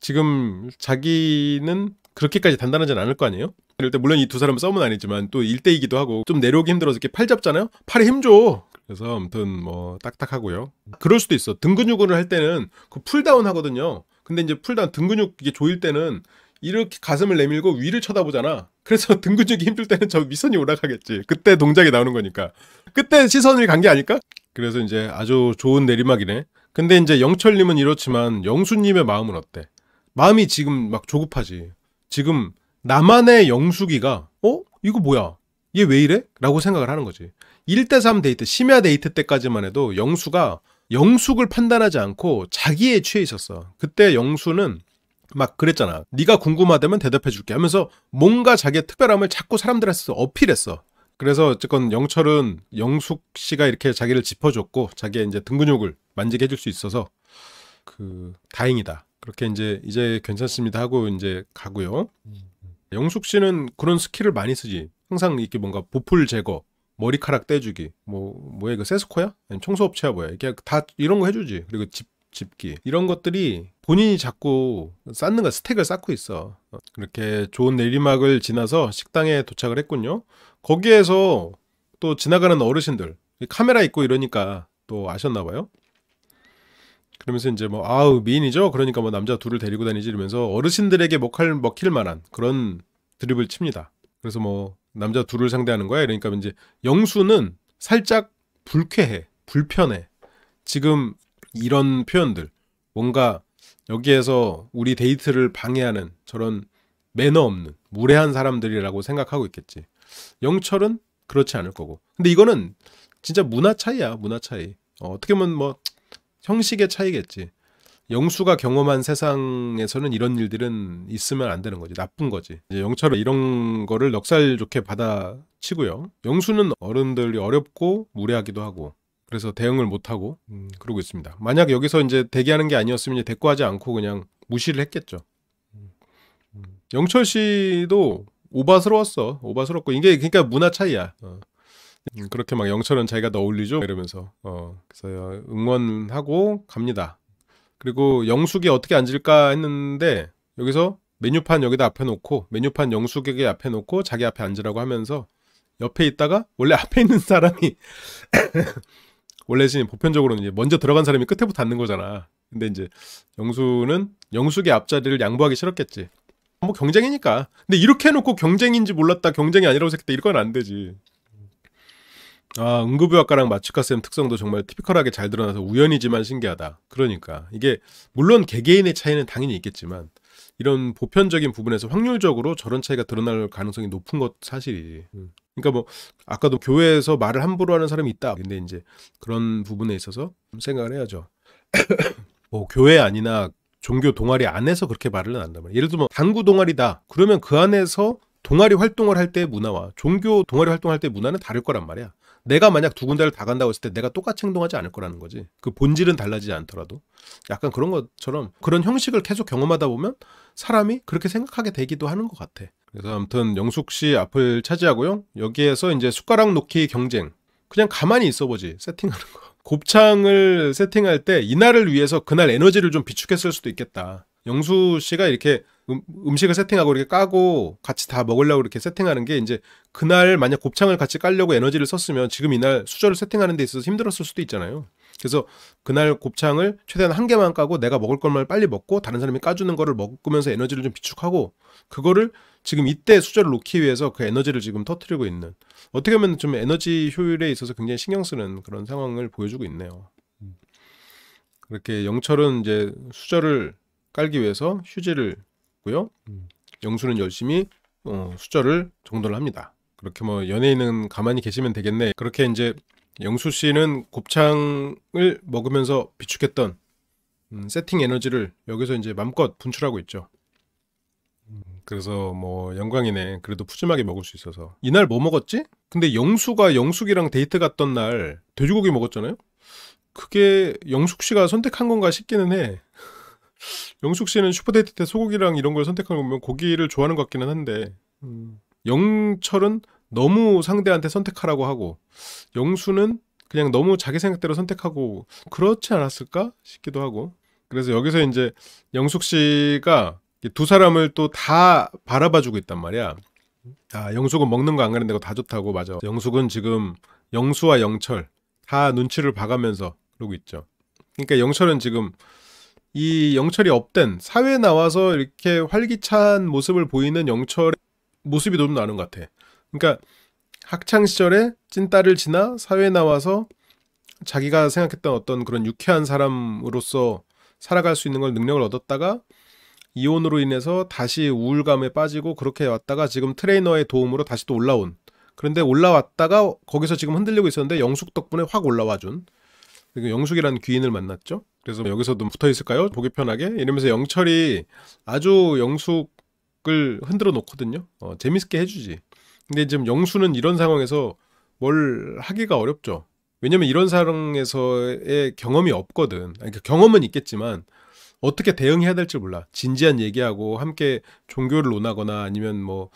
[SPEAKER 1] 지금 자기는 그렇게까지 단단하진 않을 거 아니에요? 이럴 때 물론 이 두 사람은 싸은 아니지만 또일대이기도 하고 좀 내려오기 힘들어서 이렇게 팔 잡잖아요? 팔에 힘 줘! 그래서 아무튼 뭐 딱딱하고요. 그럴 수도 있어. 등 근육을 할 때는 그 풀다운 하거든요. 근데 이제 풀다운 등 근육 이게 조일 때는 이렇게 가슴을 내밀고 위를 쳐다보잖아. 그래서 등 근육이 힘들 때는 저 위선이 올라가겠지. 그때 동작이 나오는 거니까. 그때 시선이 간게 아닐까? 그래서 이제 아주 좋은 내리막이네. 근데 이제 영철님은 이렇지만 영수님의 마음은 어때? 마음이 지금 막 조급하지. 지금 나만의 영숙이가 어? 이거 뭐야? 얘왜 이래? 라고 생각을 하는 거지. 1대3 데이트, 심야 데이트 때까지만 해도 영수가 영숙을 판단하지 않고 자기에 취해 있었어. 그때 영수는 막 그랬잖아. 네가 궁금하다면 대답해 줄게 하면서 뭔가 자기의 특별함을 자꾸 사람들한테 어필했어. 그래서 어쨌건 영철은 영숙 씨가 이렇게 자기를 짚어줬고 자기의 이제 등 근육을 만지게 해줄 수 있어서 그 다행이다. 그렇게 이제 이제 괜찮습니다 하고 이제 가고요. 음, 음. 영숙 씨는 그런 스킬을 많이 쓰지. 항상 이렇게 뭔가 보풀 제거, 머리카락 떼주기, 뭐 뭐야 이거 세스코야? 청소업체야 뭐야? 이게 다 이런 거 해주지. 그리고 집 집기 이런 것들이 본인이 자꾸 쌓는 거 스택을 쌓고 있어. 어, 그렇게 좋은 내리막을 지나서 식당에 도착을 했군요. 거기에서 또 지나가는 어르신들 카메라 있고 이러니까 또 아셨나 봐요. 그러면서 이제 뭐 아우 미인이죠. 그러니까 뭐 남자 둘을 데리고 다니지 이러면서 어르신들에게 먹할 먹힐 만한 그런 드립을 칩니다. 그래서 뭐 남자 둘을 상대하는 거야. 그러니까 이제 영수는 살짝 불쾌해, 불편해. 지금 이런 표현들, 뭔가 여기에서 우리 데이트를 방해하는 저런 매너 없는 무례한 사람들이라고 생각하고 있겠지. 영철은 그렇지 않을 거고. 근데 이거는 진짜 문화 차이야, 문화 차이. 어, 어떻게 보면 뭐 형식의 차이겠지. 영수가 경험한 세상에서는 이런 일들은 있으면 안 되는 거지. 나쁜 거지. 영철은 이런 거를 넉살 좋게 받아치고요. 영수는 어른들이 어렵고 무례하기도 하고 그래서 대응을 못하고 음, 그러고 있습니다. 만약 여기서 이제 대기하는 게 아니었으면 이제 대꾸하지 않고 그냥 무시를 했겠죠. 영철 씨도 오바스러웠어. 오바스럽고 이게 그러니까 문화 차이야. 어. 음, 그렇게 막 영철은 자기가 너 올리죠 이러면서 어, 그래서 응원하고 갑니다. 그리고 영숙이 어떻게 앉을까 했는데 여기서 메뉴판 여기다 앞에 놓고 메뉴판 영숙에게 앞에 놓고 자기 앞에 앉으라고 하면서 옆에 있다가 원래 앞에 있는 사람이 원래 지금 보편적으로는 이제 먼저 들어간 사람이 끝에부터 앉는 거잖아. 근데 이제 영수는 영숙의 앞자리를 양보하기 싫었겠지. 뭐 경쟁이니까. 근데 이렇게 해놓고 경쟁인지 몰랐다 경쟁이 아니라고 생각했다 이건 안 되지. 아, 응급의학과랑 마취과쌤 특성도 정말 티피컬하게 잘 드러나서 우연이지만 신기하다. 그러니까 이게 물론 개개인의 차이는 당연히 있겠지만 이런 보편적인 부분에서 확률적으로 저런 차이가 드러날 가능성이 높은 것 사실이지. 음. 그러니까 뭐 아까도 교회에서 말을 함부로 하는 사람이 있다. 근데 이제 그런 부분에 있어서 생각을 해야죠. 뭐 교회 아니나 종교 동아리 안에서 그렇게 말을 한단 말이에요. 예를 들면 당구 동아리다. 그러면 그 안에서 동아리 활동을 할 때 문화와 종교 동아리 활동할 때 문화는 다를 거란 말이야. 내가 만약 두 군데를 다 간다고 했을 때 내가 똑같이 행동하지 않을 거라는 거지. 그 본질은 달라지지 않더라도. 약간 그런 것처럼 그런 형식을 계속 경험하다 보면 사람이 그렇게 생각하게 되기도 하는 것 같아. 그래서 아무튼 영숙 씨 앞을 차지하고요. 여기에서 이제 숟가락 놓기 경쟁. 그냥 가만히 있어보지. 세팅하는 거. 곱창을 세팅할 때 이날을 위해서 그날 에너지를 좀 비축했을 수도 있겠다. 영수 씨가 이렇게 음, 식을 세팅하고 이렇게 까고 같이 다 먹으려고 이렇게 세팅하는 게 이제 그날 만약 곱창을 같이 깔려고 에너지를 썼으면 지금 이날 수저를 세팅하는 데 있어서 힘들었을 수도 있잖아요. 그래서 그날 곱창을 최대한 한 개만 까고 내가 먹을 것만 빨리 먹고 다른 사람이 까주는 거를 먹으면서 에너지를 좀 비축하고 그거를 지금 이때 수저를 놓기 위해서 그 에너지를 지금 터트리고 있는 어떻게 보면 좀 에너지 효율에 있어서 굉장히 신경 쓰는 그런 상황을 보여주고 있네요. 음. 그렇게 영철은 이제 수저를 깔기 위해서 휴지를 고요. 음. 영수는 열심히 어, 숫자를 정돈을 합니다. 그렇게 뭐 연예인은 가만히 계시면 되겠네. 그렇게 이제 영수 씨는 곱창을 먹으면서 비축했던 음, 세팅 에너지를 여기서 이제 맘껏 분출하고 있죠. 음. 그래서 뭐 영광이네. 그래도 푸짐하게 먹을 수 있어서. 이날 뭐 먹었지? 근데 영수가 영숙이랑 데이트 갔던 날 돼지고기 먹었잖아요. 그게 영숙 씨가 선택한 건가 싶기는 해. 영숙 씨는 슈퍼데이트 때 소고기랑 이런 걸 선택하는 거면 고기를 좋아하는 것 같기는 한데 음. 영철은 너무 상대한테 선택하라고 하고 영수는 그냥 너무 자기 생각대로 선택하고 그렇지 않았을까 싶기도 하고 그래서 여기서 이제 영숙 씨가 두 사람을 또 다 바라봐주고 있단 말이야. 아 영숙은 먹는 거 안 가는 데가 다 좋다고 맞아. 영숙은 지금 영수와 영철 다 눈치를 봐가면서 그러고 있죠. 그러니까 영철은 지금 이 영철이 업된 사회에 나와서 이렇게 활기찬 모습을 보이는 영철의 모습이 너무 나는 것 같아. 그러니까 학창 시절에 찐따를 지나 사회에 나와서 자기가 생각했던 어떤 그런 유쾌한 사람으로서 살아갈 수 있는 걸 능력을 얻었다가 이혼으로 인해서 다시 우울감에 빠지고 그렇게 왔다가 지금 트레이너의 도움으로 다시 또 올라온 그런데 올라왔다가 거기서 지금 흔들리고 있었는데 영숙 덕분에 확 올라와 준 그리고 영숙이라는 귀인을 만났죠. 그래서 여기서도 붙어 있을까요? 보기 편하게 이러면서 영철이 아주 영숙을 흔들어 놓거든요. 어, 재밌게 해주지. 근데 지금 영수는 이런 상황에서 뭘 하기가 어렵죠. 왜냐면 이런 상황에서의 경험이 없거든. 그러니까 경험은 있겠지만 어떻게 대응해야 될지 몰라. 진지한 얘기하고 함께 종교를 논하거나 아니면 뭐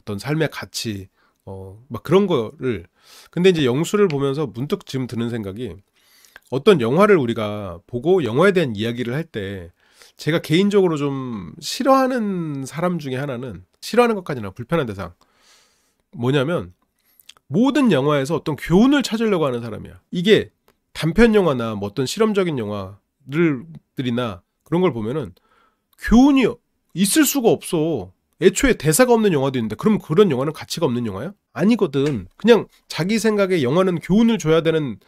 [SPEAKER 1] 어떤 삶의 가치 어막 그런 거를 근데 이제 영수를 보면서 문득 지금 드는 생각이 어떤 영화를 우리가 보고 영화에 대한 이야기를 할 때 제가 개인적으로 좀 싫어하는 사람 중에 하나는 싫어하는 것까지나 불편한 대상 뭐냐면 모든 영화에서 어떤 교훈을 찾으려고 하는 사람이야. 이게 단편 영화나 뭐 어떤 실험적인 영화들들이나 그런 걸 보면은 교훈이 있을 수가 없어. 애초에 대사가 없는 영화도 있는데 그럼 그런 영화는 가치가 없는 영화야? 아니거든. 그냥 자기 생각에 영화는 교훈을 줘야 되는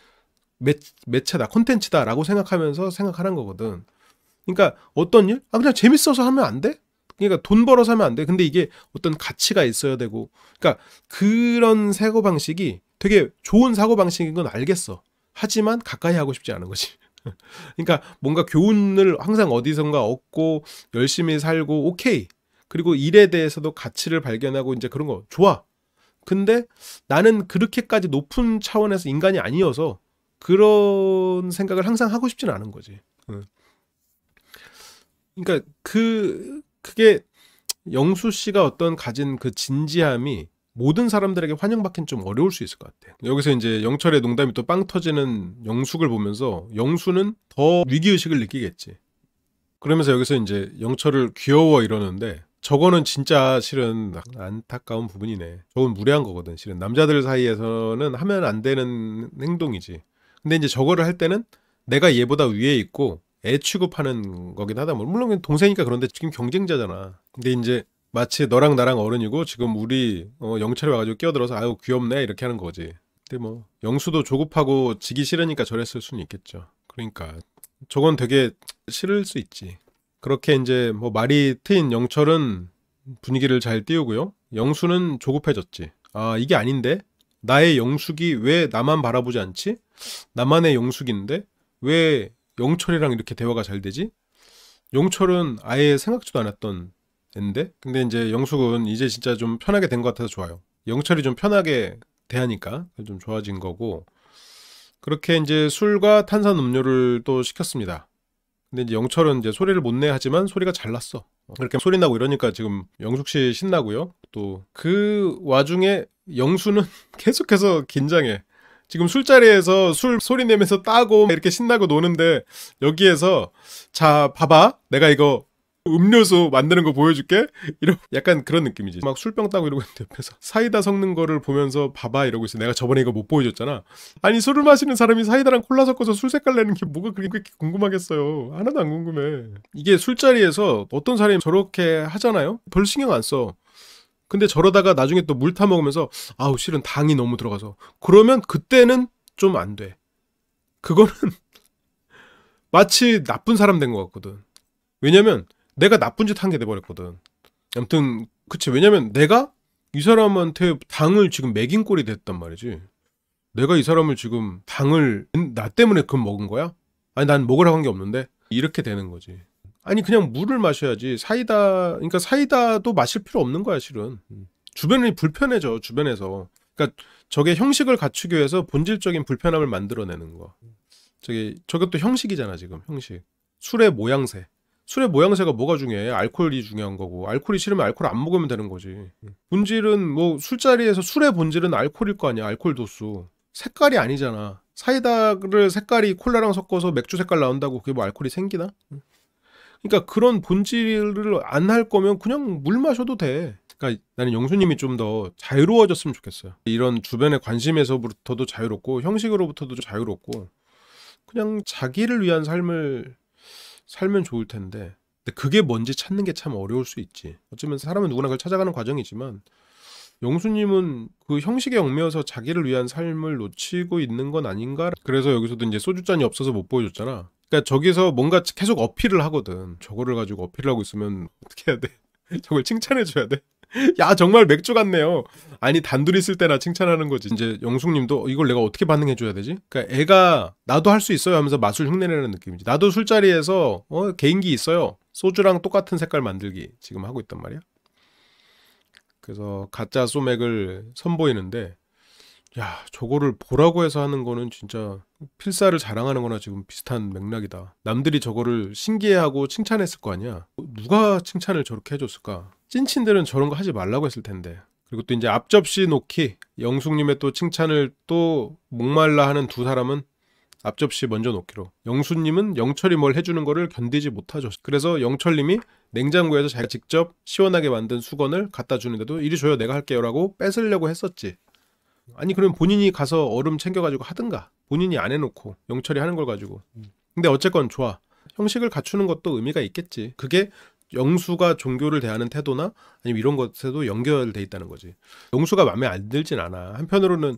[SPEAKER 1] 매, 매체다, 콘텐츠다라고 생각하면서 생각하는 거거든. 그러니까 어떤 일? 아, 그냥 재밌어서 하면 안 돼? 그러니까 돈 벌어서 하면 안 돼. 근데 이게 어떤 가치가 있어야 되고. 그러니까 그런 사고방식이 되게 좋은 사고방식인 건 알겠어. 하지만 가까이 하고 싶지 않은 거지. 그러니까 뭔가 교훈을 항상 어디선가 얻고 열심히 살고 오케이. 그리고 일에 대해서도 가치를 발견하고 이제 그런 거 좋아. 근데 나는 그렇게까지 높은 차원에서 인간이 아니어서 그런 생각을 항상 하고 싶진 않은 거지. 그러니까 그 그게 영수 씨가 어떤 가진 그 진지함이 모든 사람들에게 환영받기는 좀 어려울 수 있을 것 같아. 여기서 이제 영철의 농담이 또 빵 터지는 영숙을 보면서 영수는 더 위기의식을 느끼겠지. 그러면서 여기서 이제 영철을 귀여워 이러는데 저거는 진짜 실은 안타까운 부분이네. 저건 무례한 거거든. 실은 남자들 사이에서는 하면 안 되는 행동이지. 근데 이제 저거를 할 때는 내가 얘보다 위에 있고 애 취급하는 거긴 하다. 뭐, 물론 동생이니까 그런데 지금 경쟁자잖아. 근데 이제 마치 너랑 나랑 어른이고 지금 우리 어, 영철이 와가지고 끼어들어서 아유 귀엽네 이렇게 하는 거지. 근데 뭐 영수도 조급하고 지기 싫으니까 저랬을 수는 있겠죠. 그러니까 저건 되게 싫을 수 있지. 그렇게 이제 뭐 말이 트인 영철은 분위기를 잘 띄우고요. 영수는 조급해졌지. 아 이게 아닌데 나의 영숙이 왜 나만 바라보지 않지? 나만의 영숙인데 왜 영철이랑 이렇게 대화가 잘 되지? 영철은 아예 생각지도 않았던 앤데 근데 이제 영숙은 이제 진짜 좀 편하게 된 것 같아서 좋아요. 영철이 좀 편하게 대하니까 좀 좋아진 거고 그렇게 이제 술과 탄산 음료를 또 시켰습니다. 근데 이제 영철은 이제 소리를 못 내 하지만 소리가 잘 났어. 어, 그렇게 소리 나고 이러니까 지금 영숙 씨 신나고요. 또 그 와중에 영수는 계속해서 긴장해. 지금 술자리에서 술 소리 내면서 따고 이렇게 신나고 노는데 여기에서 자 봐봐 내가 이거 음료수 만드는 거 보여줄게 이런 약간 그런 느낌이지 막 술병 따고 이러고 있는데 옆에서 사이다 섞는 거를 보면서 봐봐 이러고 있어 내가 저번에 이거 못 보여줬잖아 아니 술을 마시는 사람이 사이다랑 콜라 섞어서 술 색깔 내는 게 뭐가 그렇게 궁금하겠어요 하나도 안 궁금해 이게 술자리에서 어떤 사람이 저렇게 하잖아요 별 신경 안써 근데 저러다가 나중에 또 물 타 먹으면서 아우 실은 당이 너무 들어가서 그러면 그때는 좀 안 돼. 그거는 마치 나쁜 사람 된 것 같거든. 왜냐면 내가 나쁜 짓 한 게 돼버렸거든. 아무튼 그치 왜냐면 내가 이 사람한테 당을 지금 매긴 꼴이 됐단 말이지. 내가 이 사람을 지금 당을 나 때문에 금 먹은 거야? 아니 난 먹으라고 한 게 없는데 이렇게 되는 거지. 아니 그냥 물을 마셔야지 사이다 그러니까 사이다도 마실 필요 없는 거야 실은 음. 주변이 불편해져 주변에서 그러니까 저게 형식을 갖추기 위해서 본질적인 불편함을 만들어내는 거저게 저것도 형식이잖아 지금 형식 술의 모양새 술의 모양새가 뭐가 중요해? 알코올이 중요한 거고 알코올이 싫으면 알코올 안 먹으면 되는 거지. 본질은 뭐 술자리에서 술의 본질은 알코올일 거 아니야. 알코올 도수. 색깔이 아니잖아. 사이다를 색깔이 콜라랑 섞어서 맥주 색깔 나온다고 그게 뭐 알코올이 생기나? 그러니까 그런 본질을 안 할 거면 그냥 물 마셔도 돼. 그러니까 나는 영수님이 좀 더 자유로워졌으면 좋겠어요. 이런 주변의 관심에서부터도 자유롭고 형식으로부터도 자유롭고 그냥 자기를 위한 삶을 살면 좋을 텐데 근데 그게 뭔지 찾는 게 참 어려울 수 있지. 어쩌면 사람은 누구나 그걸 찾아가는 과정이지만 영수님은 그 형식에 얽매여서 자기를 위한 삶을 놓치고 있는 건 아닌가? 그래서 여기서도 이제 소주잔이 없어서 못 보여줬잖아. 그러니까 저기서 뭔가 계속 어필을 하거든. 저거를 가지고 어필을 하고 있으면 어떻게 해야 돼? 저걸 칭찬해줘야 돼? 야 정말 맥주 같네요. 아니 단둘이 있을 때나 칭찬하는 거지. 이제 영숙님도 이걸 내가 어떻게 반응해줘야 되지? 그러니까 애가 나도 할 수 있어요 하면서 마술 흉내내는 느낌이지. 나도 술자리에서 어, 개인기 있어요. 소주랑 똑같은 색깔 만들기 지금 하고 있단 말이야. 그래서 가짜 소맥을 선보이는데 야, 저거를 보라고 해서 하는 거는 진짜 필사를 자랑하는 거나 지금 비슷한 맥락이다. 남들이 저거를 신기해하고 칭찬했을 거 아니야. 누가 칭찬을 저렇게 해줬을까? 찐친들은 저런 거 하지 말라고 했을 텐데. 그리고 또 이제 앞접시 놓기. 영숙님의 또 칭찬을 또 목말라 하는 두 사람은 앞접시 먼저 놓기로. 영수님은 영철이 뭘 해주는 거를 견디지 못하죠 그래서 영철님이 냉장고에서 자기가 직접 시원하게 만든 수건을 갖다 주는데도 이리 줘요 내가 할게요라고 뺏으려고 했었지. 아니 그럼 본인이 가서 얼음 챙겨가지고 하든가 본인이 안 해놓고 영철이 하는 걸 가지고 음. 근데 어쨌건 좋아 형식을 갖추는 것도 의미가 있겠지 그게 영수가 종교를 대하는 태도나 아니면 이런 것에도 연결돼 있다는 거지 영수가 마음에 안 들진 않아 한편으로는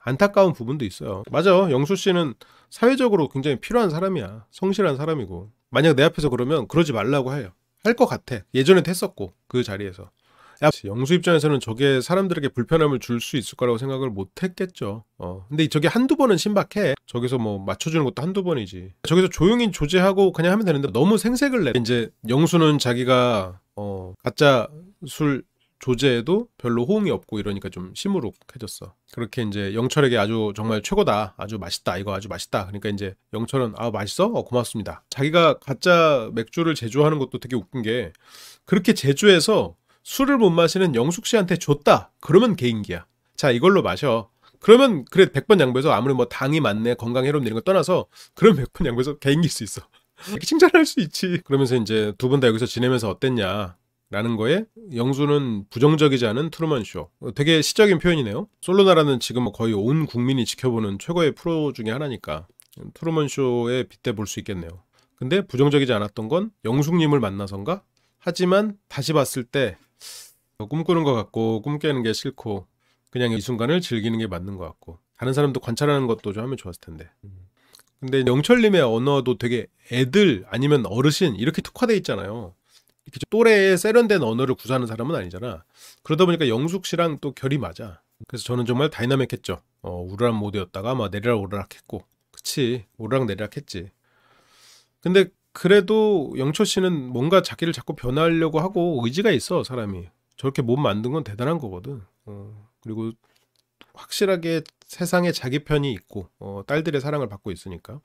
[SPEAKER 1] 안타까운 부분도 있어요 맞아 영수 씨는 사회적으로 굉장히 필요한 사람이야 성실한 사람이고 만약 내 앞에서 그러면 그러지 말라고 해요 할 것 같아 예전에도 했었고 그 자리에서 영수 입장에서는 저게 사람들에게 불편함을 줄 수 있을 거라고 생각을 못 했겠죠. 어. 근데 저게 한두 번은 신박해. 저기서 뭐 맞춰주는 것도 한두 번이지. 저기서 조용히 조제하고 그냥 하면 되는데 너무 생색을 내. 이제 영수는 자기가 어, 가짜 술 조제에도 별로 호응이 없고 이러니까 좀 시무룩해졌어. 그렇게 이제 영철에게 아주 정말 최고다. 아주 맛있다. 이거 아주 맛있다. 그러니까 이제 영철은 아 맛있어? 어, 고맙습니다. 자기가 가짜 맥주를 제조하는 것도 되게 웃긴 게 그렇게 제조해서 술을 못 마시는 영숙 씨한테 줬다. 그러면 개인기야. 자, 이걸로 마셔. 그러면 그래 100번 양보해서 아무리 뭐 당이 많네 건강 해롭네 이런 거 떠나서 그럼 100번 양보해서 개인기일 수 있어. 이렇게 칭찬할 수 있지. 그러면서 이제 두 분 다 여기서 지내면서 어땠냐. 라는 거에 영수는 부정적이지 않은 트루먼 쇼. 어, 되게 시적인 표현이네요. 솔로나라는 지금 뭐 거의 온 국민이 지켜보는 최고의 프로 중의 하나니까 트루먼 쇼에 빗대 볼 수 있겠네요. 근데 부정적이지 않았던 건 영숙님을 만나선가? 하지만 다시 봤을 때 꿈꾸는 것 같고 꿈 깨는 게 싫고 그냥 이 순간을 즐기는 게 맞는 것 같고 다른 사람도 관찰하는 것도 좀 하면 좋았을 텐데 음. 근데 영철님의 언어도 되게 애들 아니면 어르신 이렇게 특화돼 있잖아요 이렇게 또래의 세련된 언어를 구사하는 사람은 아니잖아 그러다 보니까 영숙 씨랑 또 결이 맞아 그래서 저는 정말 다이나믹했죠 어, 우르락 모드였다가 막 내리락 오르락 했고 그치 오르락 내리락 했지 근데 그래도 영철 씨는 뭔가 자기를 자꾸 변화하려고 하고 의지가 있어 사람이 저렇게 몸 만든 건 대단한 거거든. 어, 그리고 확실하게 세상에 자기 편이 있고 어, 딸들의 사랑을 받고 있으니까.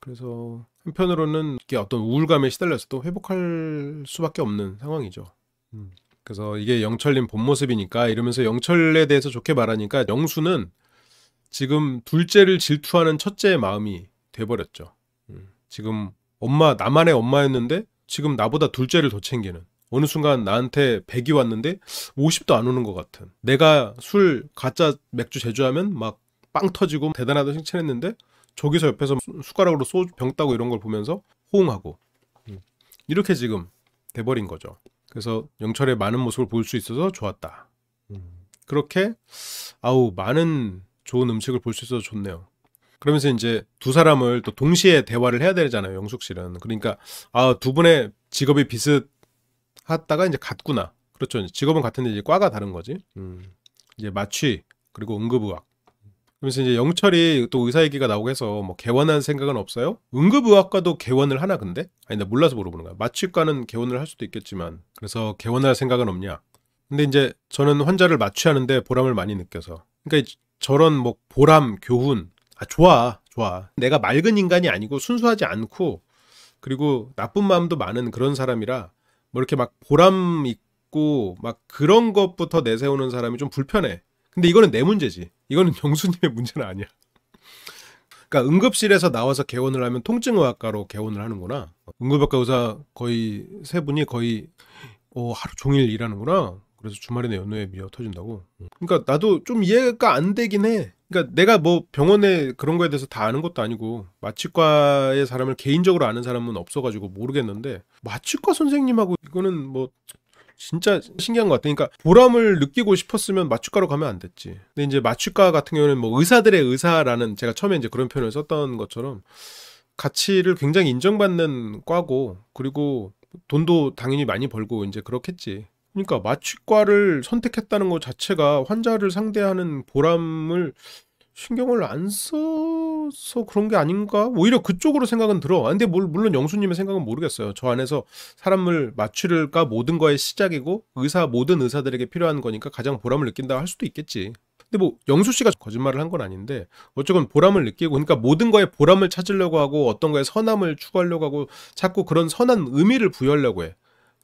[SPEAKER 1] 그래서 한편으로는 이게 어떤 우울감에 시달려서도 회복할 수밖에 없는 상황이죠. 음. 그래서 이게 영철님 본 모습이니까 이러면서 영철에 대해서 좋게 말하니까 영수는 지금 둘째를 질투하는 첫째의 마음이 돼버렸죠. 음. 지금 엄마, 나만의 엄마였는데 지금 나보다 둘째를 더 챙기는. 어느 순간 나한테 100이 왔는데 50도 안 오는 것 같은. 내가 술, 가짜 맥주 제조하면 막 빵 터지고 대단하다 칭찬했는데 저기서 옆에서 숟가락으로 소주 병 따고 이런 걸 보면서 호응하고. 음. 이렇게 지금 돼버린 거죠. 그래서 영철의 많은 모습을 볼 수 있어서 좋았다. 음. 그렇게 아우 많은 좋은 음식을 볼 수 있어서 좋네요. 그러면서 이제 두 사람을 또 동시에 대화를 해야 되잖아요. 영숙 씨는. 그러니까 아, 두 분의 직업이 비슷하다가 이제 같구나. 그렇죠. 직업은 같은데 이제 과가 다른 거지. 음. 이제 마취 그리고 응급의학. 그러면서 이제 영철이 또 의사 얘기가 나오고 해서 뭐 개원한 생각은 없어요? 응급의학과도 개원을 하나 근데? 아니 나 몰라서 물어보는 거야. 마취과는 개원을 할 수도 있겠지만 그래서 개원할 생각은 없냐? 근데 이제 저는 환자를 마취하는데 보람을 많이 느껴서 그러니까 저런 뭐 보람, 교훈 아, 좋아, 좋아. 내가 맑은 인간이 아니고 순수하지 않고 그리고 나쁜 마음도 많은 그런 사람이라 뭐 이렇게 막 보람 있고 막 그런 것부터 내세우는 사람이 좀 불편해. 근데 이거는 내 문제지. 이거는 영수님의 문제는 아니야. 그러니까 응급실에서 나와서 개원을 하면 통증의학과로 개원을 하는구나. 응급학과 의 의사 거의 세 분이 거의 어, 하루 종일 일하는구나. 그래서 주말이나 연휴에 미어 터진다고. 음. 그러니까 나도 좀 이해가 안 되긴 해. 그러니까 내가 뭐 병원에 그런 거에 대해서 다 아는 것도 아니고 마취과의 사람을 개인적으로 아는 사람은 없어가지고 모르겠는데 마취과 선생님하고 이거는 뭐 진짜 신기한 것 같아. 그러니까 보람을 느끼고 싶었으면 마취과로 가면 안 됐지. 근데 이제 마취과 같은 경우는 뭐 의사들의 의사라는 제가 처음에 이제 그런 표현을 썼던 것처럼 가치를 굉장히 인정받는 과고 그리고 돈도 당연히 많이 벌고 이제 그렇겠지. 그러니까 마취과를 선택했다는 것 자체가 환자를 상대하는 보람을 신경을 안 써서 그런 게 아닌가? 오히려 그쪽으로 생각은 들어. 아, 근데 물론 영수님의 생각은 모르겠어요. 저 안에서 사람을 마취를까 모든 거의 시작이고 의사 모든 의사들에게 필요한 거니까 가장 보람을 느낀다 할 수도 있겠지. 근데 뭐 영수 씨가 거짓말을 한 건 아닌데 어쨌건 보람을 느끼고 그러니까 모든 거에 보람을 찾으려고 하고 어떤 거에 선함을 추구하려고 하고 자꾸 그런 선한 의미를 부여하려고 해.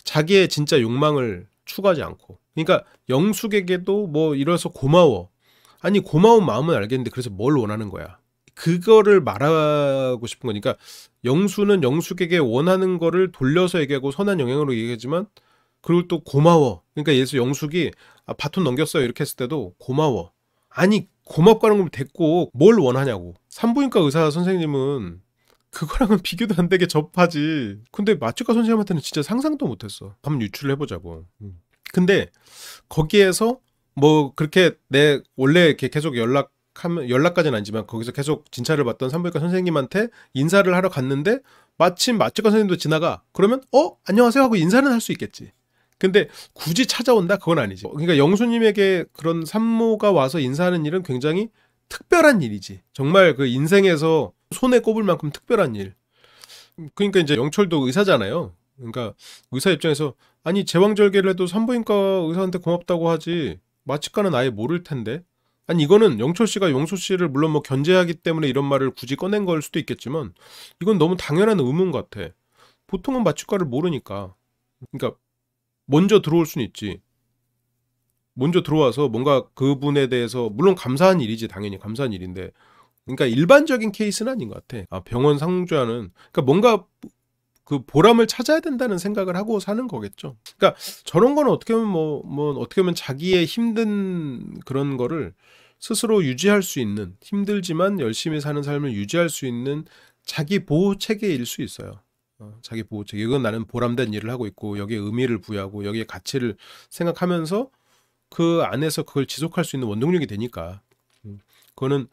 [SPEAKER 1] 자기의 진짜 욕망을 추가하지 않고. 그러니까 영숙에게도 뭐 이래서 고마워. 아니 고마운 마음은 알겠는데 그래서 뭘 원하는 거야. 그거를 말하고 싶은 거니까 영수는 영숙에게 원하는 거를 돌려서 얘기하고 선한 영향으로 얘기하지만 그리고 또 고마워. 그러니까 예수 영숙이 아, 바톤 넘겼어요 이렇게 했을 때도 고마워. 아니 고맙다는걸 됐고 뭘 원하냐고. 산부인과 의사 선생님은 그거랑은 비교도 안 되게 접하지. 근데 마취과 선생님한테는 진짜 상상도 못했어. 한번 유출을 해보자고. 음. 근데 거기에서 뭐 그렇게 내 원래 이렇게 계속 연락 하면 연락까지는 아니지만 거기서 계속 진찰을 받던 산부인과 선생님한테 인사를 하러 갔는데 마침 마취과 선생님도 지나가 그러면 어 안녕하세요 하고 인사는 할 수 있겠지. 근데 굳이 찾아온다 그건 아니지. 그러니까 영수님에게 그런 산모가 와서 인사하는 일은 굉장히 특별한 일이지. 정말 그 인생에서 손에 꼽을 만큼 특별한 일. 그러니까 이제 영철도 의사잖아요. 그러니까 의사 입장에서 아니 제왕절개를 해도 산부인과 의사한테 고맙다고 하지 마취과는 아예 모를 텐데 아니 이거는 영철 씨가 용수 씨를 물론 뭐 견제하기 때문에 이런 말을 굳이 꺼낸 걸 수도 있겠지만 이건 너무 당연한 의문 같아 보통은 마취과를 모르니까 그러니까 먼저 들어올 수는 있지 먼저 들어와서 뭔가 그분에 대해서 물론 감사한 일이지 당연히 감사한 일인데 그러니까 일반적인 케이스는 아닌 것 같아. 아, 병원 상주하는 그러니까 뭔가 그 보람을 찾아야 된다는 생각을 하고 사는 거겠죠. 그러니까 저런 건 어떻게 보면 뭐, 뭐 어떻게 보면 자기의 힘든 그런 거를 스스로 유지할 수 있는 힘들지만 열심히 사는 삶을 유지할 수 있는 자기 보호 체계일 수 있어요. 어, 자기 보호 체계. 이건 나는 보람된 일을 하고 있고 여기에 의미를 부여하고 여기에 가치를 생각하면서 그 안에서 그걸 지속할 수 있는 원동력이 되니까 음. 그거는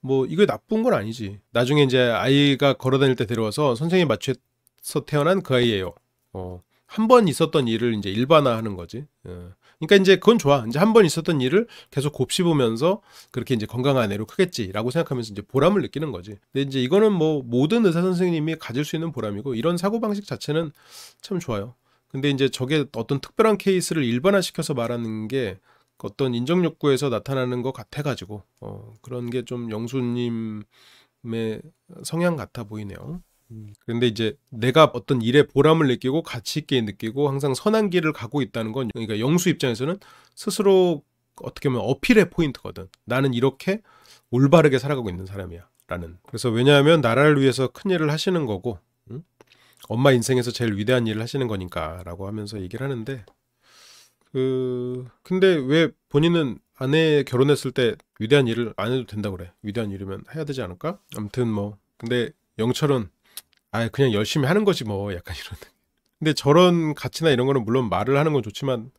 [SPEAKER 1] 뭐이거 나쁜 건 아니지. 나중에 이제 아이가 걸어다닐 때 데려와서 선생님 맞춰서 태어난 그 아이예요. 어, 한 번 있었던 일을 이제 일반화하는 거지. 어. 그러니까 이제 그건 좋아. 이제 한 번 있었던 일을 계속 곱씹으면서 그렇게 이제 건강한 애로 크겠지라고 생각하면서 이제 보람을 느끼는 거지. 근데 이제 이거는 뭐 모든 의사 선생님이 가질 수 있는 보람이고 이런 사고 방식 자체는 참 좋아요. 근데 이제 저게 어떤 특별한 케이스를 일반화시켜서 말하는 게 어떤 인정 욕구에서 나타나는 것 같아가지고 어, 그런 게 좀 영수님의 성향 같아 보이네요. 그런데 음. 이제 내가 어떤 일에 보람을 느끼고 가치 있게 느끼고 항상 선한 길을 가고 있다는 건 그러니까 영수 입장에서는 스스로 어떻게 보면 어필의 포인트거든. 나는 이렇게 올바르게 살아가고 있는 사람이야. 라는. 그래서 왜냐하면 나라를 위해서 큰 일을 하시는 거고 엄마 인생에서 제일 위대한 일을 하시는 거니까라고 하면서 얘기를 하는데 그 근데 왜 본인은 아내 결혼했을 때 위대한 일을 안 해도 된다 고 그래 위대한 일이면 해야 되지 않을까 아무튼 뭐 근데 영철은 아 그냥 열심히 하는 거지 뭐 약간 이런 근데 저런 가치나 이런 거는 물론 말을 하는 건 좋지만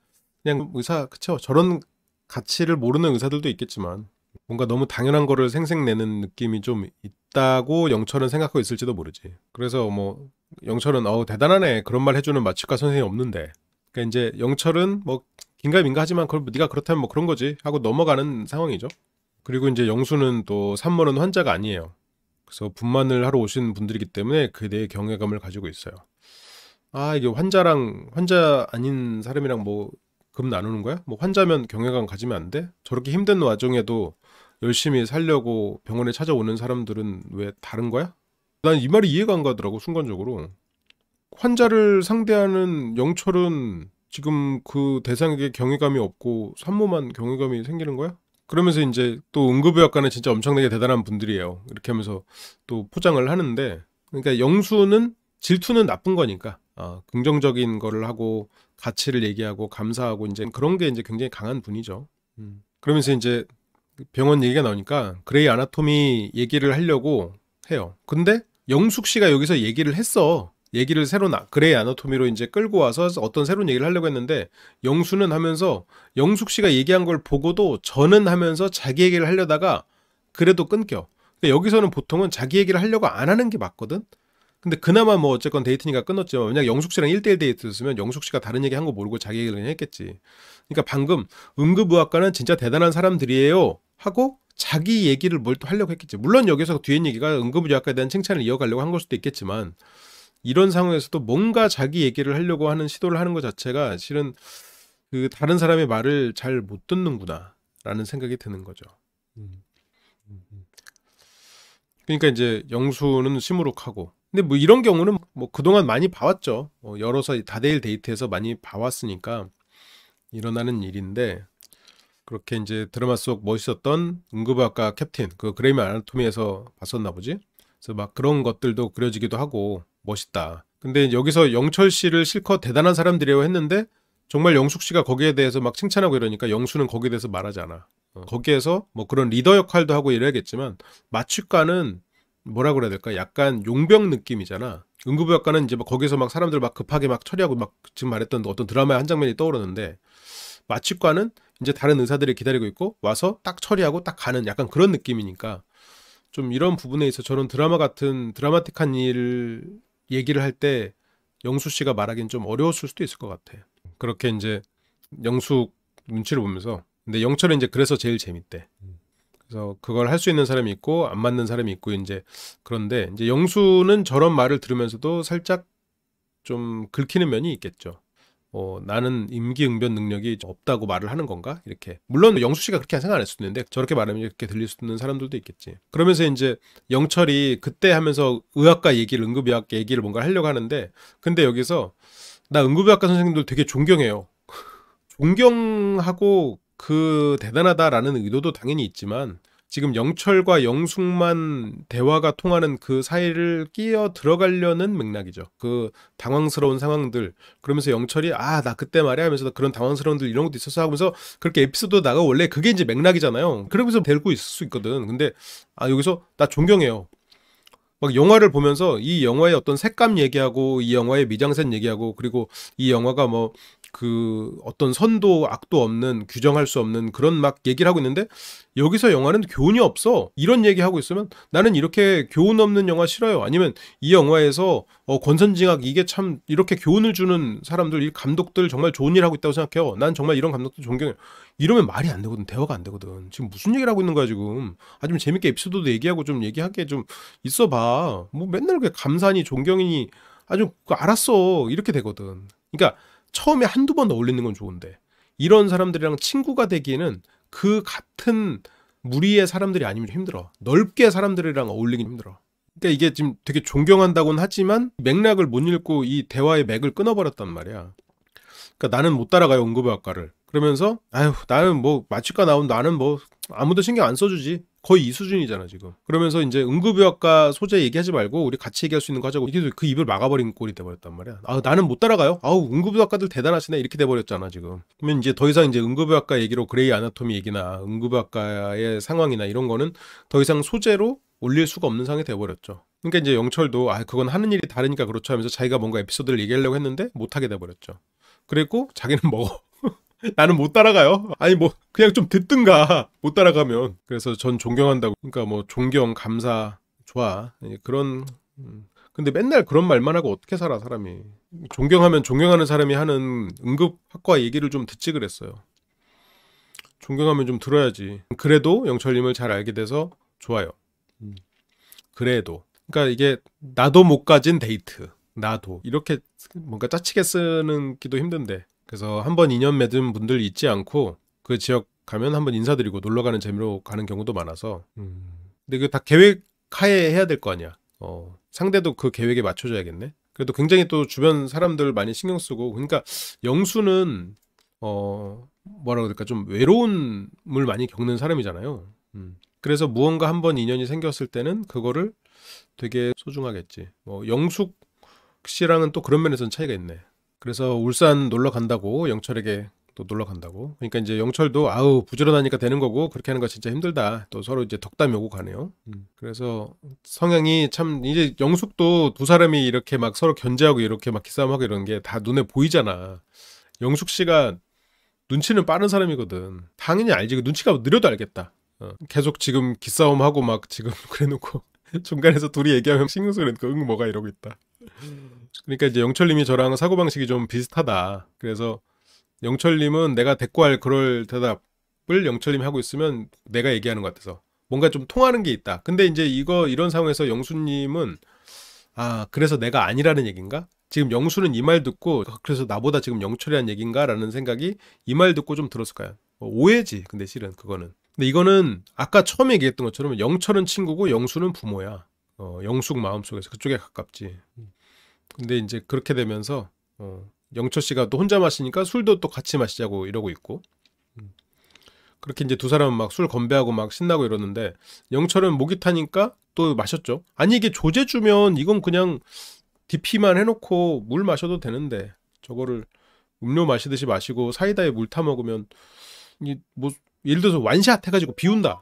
[SPEAKER 1] 그냥 의사 그쵸 저런 가치를 모르는 의사들도 있겠지만 뭔가 너무 당연한 거를 생색내는 느낌이 좀 있다고 영철은 생각하고 있을지도 모르지. 그래서 뭐 영철은 어 대단하네 그런 말 해주는 마취과 선생님이 없는데. 그러니까 이제 영철은 뭐 긴가민가하지만 그걸 네가 그렇다면 뭐 그런 거지 하고 넘어가는 상황이죠. 그리고 이제 영수는 또 산모는 환자가 아니에요. 그래서 분만을 하러 오신 분들이기 때문에 그에 대해 경외감을 가지고 있어요. 아 이게 환자랑 환자 아닌 사람이랑 뭐 금 나누는 거야? 뭐 환자면 경외감 가지면 안 돼? 저렇게 힘든 와중에도 열심히 살려고 병원에 찾아오는 사람들은 왜 다른 거야? 난 이 말이 이해가 안 가더라고 순간적으로. 환자를 상대하는 영철은 지금 그 대상에게 경외감이 없고 산모만 경외감이 생기는 거야? 그러면서 이제 또 응급의학과는 진짜 엄청나게 대단한 분들이에요. 이렇게 하면서 또 포장을 하는데 그러니까 영수는 질투는 나쁜 거니까 어, 긍정적인 거를 하고 가치를 얘기하고 감사하고 이제 그런 게 이제 굉장히 강한 분이죠. 음. 그러면서 이제 병원 얘기가 나오니까 그레이 아나토미 얘기를 하려고 해요. 근데 영숙 씨가 여기서 얘기를 했어. 얘기를 새로 나 그레이 아나토미로 이제 끌고 와서 어떤 새로운 얘기를 하려고 했는데 영수는 하면서 영숙 씨가 얘기한 걸 보고도 저는 하면서 자기 얘기를 하려다가 그래도 끊겨. 근데 여기서는 보통은 자기 얘기를 하려고 안 하는 게 맞거든. 근데 그나마 뭐 어쨌건 데이트니까 끊었지만 만약 영숙 씨랑 1대1 데이트였으면 영숙 씨가 다른 얘기 한 거 모르고 자기 얘기를 그냥 했겠지. 그러니까 방금 응급의학과는 진짜 대단한 사람들이에요. 하고 자기 얘기를 뭘 또 하려고 했겠지. 물론 여기서 뒤에 얘기가 응급의학과에 대한 칭찬을 이어가려고 한 걸 수도 있겠지만 이런 상황에서도 뭔가 자기 얘기를 하려고 하는 시도를 하는 것 자체가 실은 그 다른 사람의 말을 잘 못 듣는구나라는 생각이 드는 거죠. 음. 그러니까 이제 영수는 시무룩하고 근데 뭐 이런 경우는 뭐 그동안 많이 봐왔죠. 뭐 여러 사이 다대일 데이트에서 많이 봐왔으니까 일어나는 일인데 그렇게 이제 드라마 속 멋있었던 응급의학과 캡틴 그그레이미 아나토미에서 봤었나 보지. 그래서 막 그런 것들도 그려지기도 하고 멋있다. 근데 여기서 영철 씨를 실컷 대단한 사람들이라고 했는데 정말 영숙 씨가 거기에 대해서 막 칭찬하고 이러니까 영수는 거기에 대해서 말하지 않아. 어, 거기에서 뭐 그런 리더 역할도 하고 이래야겠지만 마취과는 뭐라 그래야 될까? 약간 용병 느낌이잖아. 응급의학과는 이제 막 거기서 막 사람들 막 급하게 막 처리하고 막 지금 말했던 어떤 드라마의 한 장면이 떠오르는데 마취과는 이제 다른 의사들이 기다리고 있고 와서 딱 처리하고 딱 가는 약간 그런 느낌이니까 좀 이런 부분에 있어 저런 드라마 같은 드라마틱한 일 얘기를 할 때 영수 씨가 말하기는 좀 어려웠을 수도 있을 것 같아. 그렇게 이제 영수 눈치를 보면서 근데 영철은 이제 그래서 제일 재밌대. 그래서 그걸 할 수 있는 사람이 있고 안 맞는 사람이 있고 이제 그런데 이제 영수는 저런 말을 들으면서도 살짝 좀 긁히는 면이 있겠죠. 어, 나는 임기응변 능력이 없다고 말을 하는 건가? 이렇게. 물론 영수 씨가 그렇게 생각 안 했을 수도 있는데 저렇게 말하면 이렇게 들릴 수 있는 사람들도 있겠지. 그러면서 이제 영철이 그때 하면서 의학과 얘기를 응급의학 얘기를 뭔가 하려고 하는데 근데 여기서 나 응급의학과 선생님들 되게 존경해요. 존경하고 그 대단하다라는 의도도 당연히 있지만 지금 영철과 영숙만 대화가 통하는 그 사이를 끼어 들어가려는 맥락이죠. 그 당황스러운 상황들 그러면서 영철이 아 나 그때 말이야 하면서 그런 당황스러운들 이런 것도 있었어 하면서 그렇게 에피소드 나가 원래 그게 이제 맥락이잖아요. 그러면서 데리고 있을 수 있거든. 근데 아 여기서 나 존경해요. 막 영화를 보면서 이 영화의 어떤 색감 얘기하고 이 영화의 미장센 얘기하고 그리고 이 영화가 뭐그 어떤 선도 악도 없는 규정할 수 없는 그런 막 얘기를 하고 있는데 여기서 영화는 교훈이 없어 이런 얘기 하고 있으면 나는 이렇게 교훈 없는 영화 싫어요 아니면 이 영화에서 어, 권선징악 이게 참 이렇게 교훈을 주는 사람들 이 감독들 정말 좋은 일 하고 있다고 생각해요 난 정말 이런 감독들 존경해 이러면 말이 안 되거든 대화가 안 되거든 지금 무슨 얘기를 하고 있는 거야 지금 아좀 재밌게 에피소드도 얘기하고 좀 얘기하게 좀 있어봐 뭐 맨날 그렇게 감사니 존경이니 아주 그 알았어 이렇게 되거든 그러니까 처음에 한두 번 어울리는 건 좋은데 이런 사람들이랑 친구가 되기에는 그 같은 무리의 사람들이 아니면 힘들어. 넓게 사람들이랑 어울리긴 힘들어. 그러니까 이게 지금 되게 존경한다고는 하지만 맥락을 못 읽고 이 대화의 맥을 끊어버렸단 말이야. 그러니까 나는 못 따라가요 응급의학과를. 그러면서 아유 나는 뭐 마취과 나온 나는 뭐 아무도 신경 안 써주지. 거의 이 수준이잖아 지금. 그러면서 이제 응급의학과 소재 얘기하지 말고 우리 같이 얘기할 수 있는 거 하자고 이게 그 입을 막아버린 꼴이 돼버렸단 말이야. 아 나는 못 따라가요. 아우 응급의학과들 대단하시네 이렇게 돼버렸잖아 지금. 그러면 이제 더 이상 이제 응급의학과 얘기로 그레이 아나토미 얘기나 응급의학과의 상황이나 이런 거는 더 이상 소재로 올릴 수가 없는 상황이 돼버렸죠. 그러니까 이제 영철도 아 그건 하는 일이 다르니까 그렇죠 하면서 자기가 뭔가 에피소드를 얘기하려고 했는데 못하게 돼버렸죠. 그리고 자기는 먹어. 나는 못 따라가요. 아니 뭐 그냥 좀 듣든가 못 따라가면. 그래서 전 존경한다고. 그러니까 뭐 존경, 감사, 좋아 예, 그런. 음. 근데 맨날 그런 말만 하고 어떻게 살아 사람이. 존경하면 존경하는 사람이 하는 응급학과 얘기를 좀 듣지 그랬어요. 존경하면 좀 들어야지. 그래도 영철님을 잘 알게 돼서 좋아요. 음. 그래도. 그러니까 이게 나도 못 가진 데이트. 나도 이렇게 뭔가 짜치게 쓰는 기도 힘든데 그래서 한 번 인연 맺은 분들 잊지 않고 그 지역 가면 한 번 인사드리고 놀러 가는 재미로 가는 경우도 많아서. 음. 근데 그 다 계획 하에 해야 될 거 아니야. 어. 상대도 그 계획에 맞춰줘야겠네. 그래도 굉장히 또 주변 사람들 많이 신경 쓰고 그러니까 영수는 어 뭐라 그될까좀 외로움을 많이 겪는 사람이잖아요. 음. 그래서 무언가 한 번 인연이 생겼을 때는 그거를 되게 소중하겠지. 뭐 영숙 씨랑은 또 그런 면에서는 차이가 있네. 그래서 울산 놀러 간다고 영철에게 또 놀러 간다고. 그러니까 이제 영철도 아우 부지런하니까 되는 거고 그렇게 하는 거 진짜 힘들다. 또 서로 이제 덕담이 오고 가네요. 음. 그래서 성향이 참 이제 영숙도 두 사람이 이렇게 막 서로 견제하고 이렇게 막 기싸움하고 이런 게 다 눈에 보이잖아. 영숙 씨가 눈치는 빠른 사람이거든. 당연히 알지. 눈치가 느려도 알겠다. 어. 계속 지금 기싸움하고 막 지금 그래놓고 중간에서 둘이 얘기하면 신경 쓰는 거응 뭐가 이러고 있다. 음. 그러니까 이제 영철님이 저랑 사고방식이 좀 비슷하다. 그래서 영철님은 내가 대꾸할 그럴 대답을 영철님이 하고 있으면 내가 얘기하는 것 같아서 뭔가 좀 통하는 게 있다. 근데 이제 이거 이런 상황에서 영수님은 아 그래서 내가 아니라는 얘긴가 지금 영수는 이 말 듣고 아, 그래서 나보다 지금 영철이란 얘긴가라는 생각이 이 말 듣고 좀 들었을까요? 뭐 오해지. 근데 실은 그거는. 근데 이거는 아까 처음 얘기했던 것처럼 영철은 친구고 영수는 부모야. 어, 영숙 마음속에서 그쪽에 가깝지. 음. 근데 이제 그렇게 되면서 어, 영철 씨가 또 혼자 마시니까 술도 또 같이 마시자고 이러고 있고 음. 그렇게 이제 두 사람은 막 술 건배하고 막 신나고 이러는데 영철은 목이 타니까 또 마셨죠. 아니 이게 조제주면 이건 그냥 DP만 해놓고 물 마셔도 되는데 저거를 음료 마시듯이 마시고 사이다에 물 타 먹으면 이 뭐 예를 들어서 완샷 해가지고 비운다.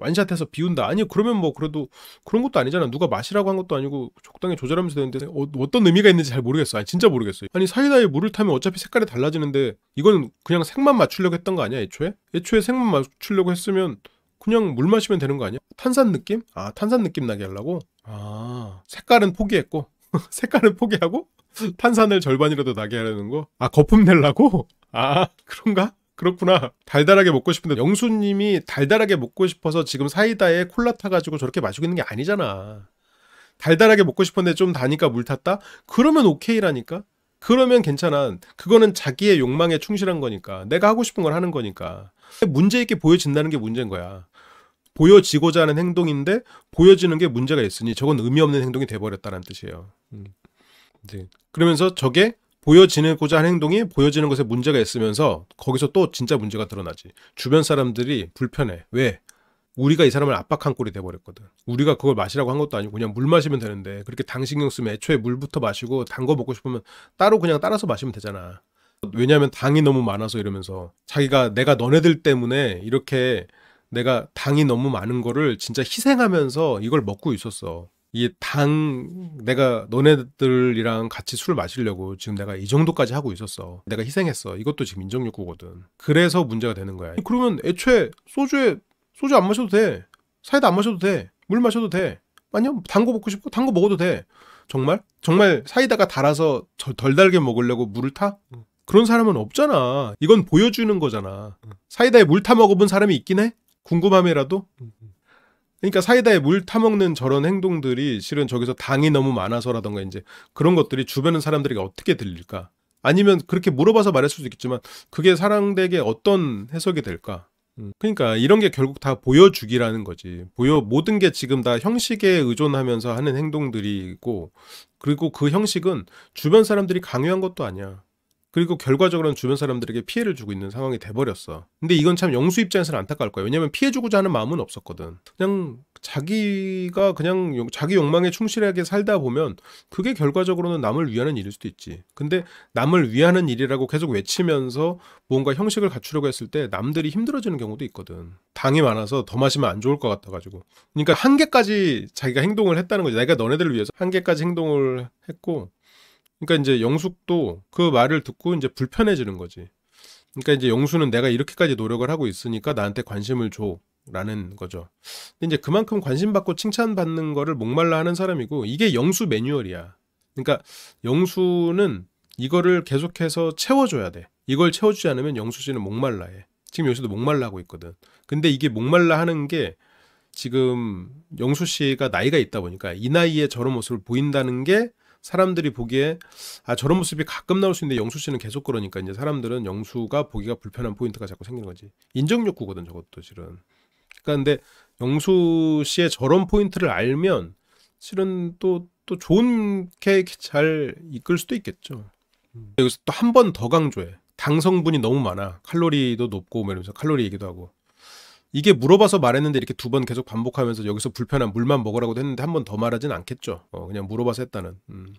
[SPEAKER 1] 완샷해서 비운다. 아니 그러면 뭐 그래도 그런 것도 아니잖아. 누가 마시라고 한 것도 아니고 적당히 조절하면서 되는데 어, 떤 의미가 있는지 잘 모르겠어. 아니 진짜 모르겠어요. 아니 사이다에 물을 타면 어차피 색깔이 달라지는데 이건 그냥 색만 맞추려고 했던 거 아니야 애초에? 애초에 색만 맞추려고 했으면 그냥 물 마시면 되는 거 아니야? 탄산 느낌? 아 탄산 느낌 나게 하려고? 아 색깔은 포기했고 색깔은 포기하고 탄산을 절반이라도 나게 하려는 거? 아 거품 내려고아 그런가? 그렇구나. 달달하게 먹고 싶은데 영수님이 달달하게 먹고 싶어서 지금 사이다에 콜라 타가지고 저렇게 마시고 있는 게 아니잖아. 달달하게 먹고 싶은데 좀 다니까 물 탔다? 그러면 오케이라니까? 그러면 괜찮아. 그거는 자기의 욕망에 충실한 거니까. 내가 하고 싶은 걸 하는 거니까. 문제 있게 보여진다는 게 문제인 거야. 보여지고자 하는 행동인데 보여지는 게 문제가 있으니 저건 의미 없는 행동이 돼버렸다는 뜻이에요. 음. 이 그러면서 저게 보여지고자 하는 행동이 보여지는 것에 문제가 있으면서 거기서 또 진짜 문제가 드러나지. 주변 사람들이 불편해. 왜? 우리가 이 사람을 압박한 꼴이 돼버렸거든. 우리가 그걸 마시라고 한 것도 아니고 그냥 물 마시면 되는데 그렇게 당 신경 쓰면 애초에 물부터 마시고 단 거 먹고 싶으면 따로 그냥 따라서 마시면 되잖아. 왜냐하면 당이 너무 많아서 이러면서 자기가 내가 너네들 때문에 이렇게 내가 당이 너무 많은 거를 진짜 희생하면서 이걸 먹고 있었어. 이단 내가 너네들이랑 같이 술 마시려고 지금 내가 이 정도까지 하고 있었어. 내가 희생했어. 이것도 지금 인정 욕구거든. 그래서 문제가 되는 거야. 그러면 애초에 소주에 소주 안 마셔도 돼. 사이다 안 마셔도 돼. 물 마셔도 돼. 아니요. 단 거 먹고 싶고 단거 먹어도 돼. 정말? 정말 사이다가 달아서 덜 달게 먹으려고 물을 타? 그런 사람은 없잖아. 이건 보여주는 거잖아. 사이다에 물 타 먹어본 사람이 있긴 해? 궁금함이라도? 그러니까 사이다에 물 타먹는 저런 행동들이 실은 저기서 당이 너무 많아서라던가 이제 그런 것들이 주변의 사람들에게 어떻게 들릴까? 아니면 그렇게 물어봐서 말할 수도 있겠지만 그게 사랑되게 어떤 해석이 될까? 음, 그러니까 이런 게 결국 다 보여주기라는 거지. 보여 모든 게 지금 다 형식에 의존하면서 하는 행동들이고 그리고 그 형식은 주변 사람들이 강요한 것도 아니야. 그리고 결과적으로는 주변 사람들에게 피해를 주고 있는 상황이 돼버렸어. 근데 이건 참 영수 입장에서는 안타까울 거야. 왜냐면 피해주고자 하는 마음은 없었거든. 그냥 자기가 그냥 자기 욕망에 충실하게 살다 보면 그게 결과적으로는 남을 위하는 일일 수도 있지. 근데 남을 위하는 일이라고 계속 외치면서 뭔가 형식을 갖추려고 했을 때 남들이 힘들어지는 경우도 있거든. 당이 많아서 더 마시면 안 좋을 것 같아가지고. 그러니까 한계까지 자기가 행동을 했다는 거지. 내가 너네들을 위해서 한계까지 행동을 했고 그러니까 이제 영숙도 그 말을 듣고 이제 불편해지는 거지. 그러니까 이제 영수는 내가 이렇게까지 노력을 하고 있으니까 나한테 관심을 줘. 라는 거죠. 근데 이제 그만큼 관심받고 칭찬받는 거를 목말라 하는 사람이고 이게 영수 매뉴얼이야. 그러니까 영수는 이거를 계속해서 채워줘야 돼. 이걸 채워주지 않으면 영수 씨는 목말라 해. 지금 영수도 목말라 하고 있거든. 근데 이게 목말라 하는 게 지금 영수 씨가 나이가 있다 보니까 이 나이에 저런 모습을 보인다는 게 사람들이 보기에 아 저런 모습이 가끔 나올 수 있는데 영수 씨는 계속 그러니까 이제 사람들은 영수가 보기가 불편한 포인트가 자꾸 생기는 거지. 인정 욕구거든 저것도 실은. 그러니까 근데 영수 씨의 저런 포인트를 알면 실은 또또 또 좋게 잘 이끌 수도 있겠죠. 음. 여기서 또 한 번 더 강조해. 당 성분이 너무 많아. 칼로리도 높고 뭐 이러면서 칼로리 얘기도 하고. 이게 물어봐서 말했는데 이렇게 두 번 계속 반복하면서 여기서 불편한 물만 먹으라고도 했는데 한 번 더 말하진 않겠죠. 어, 그냥 물어봐서 했다는. 음.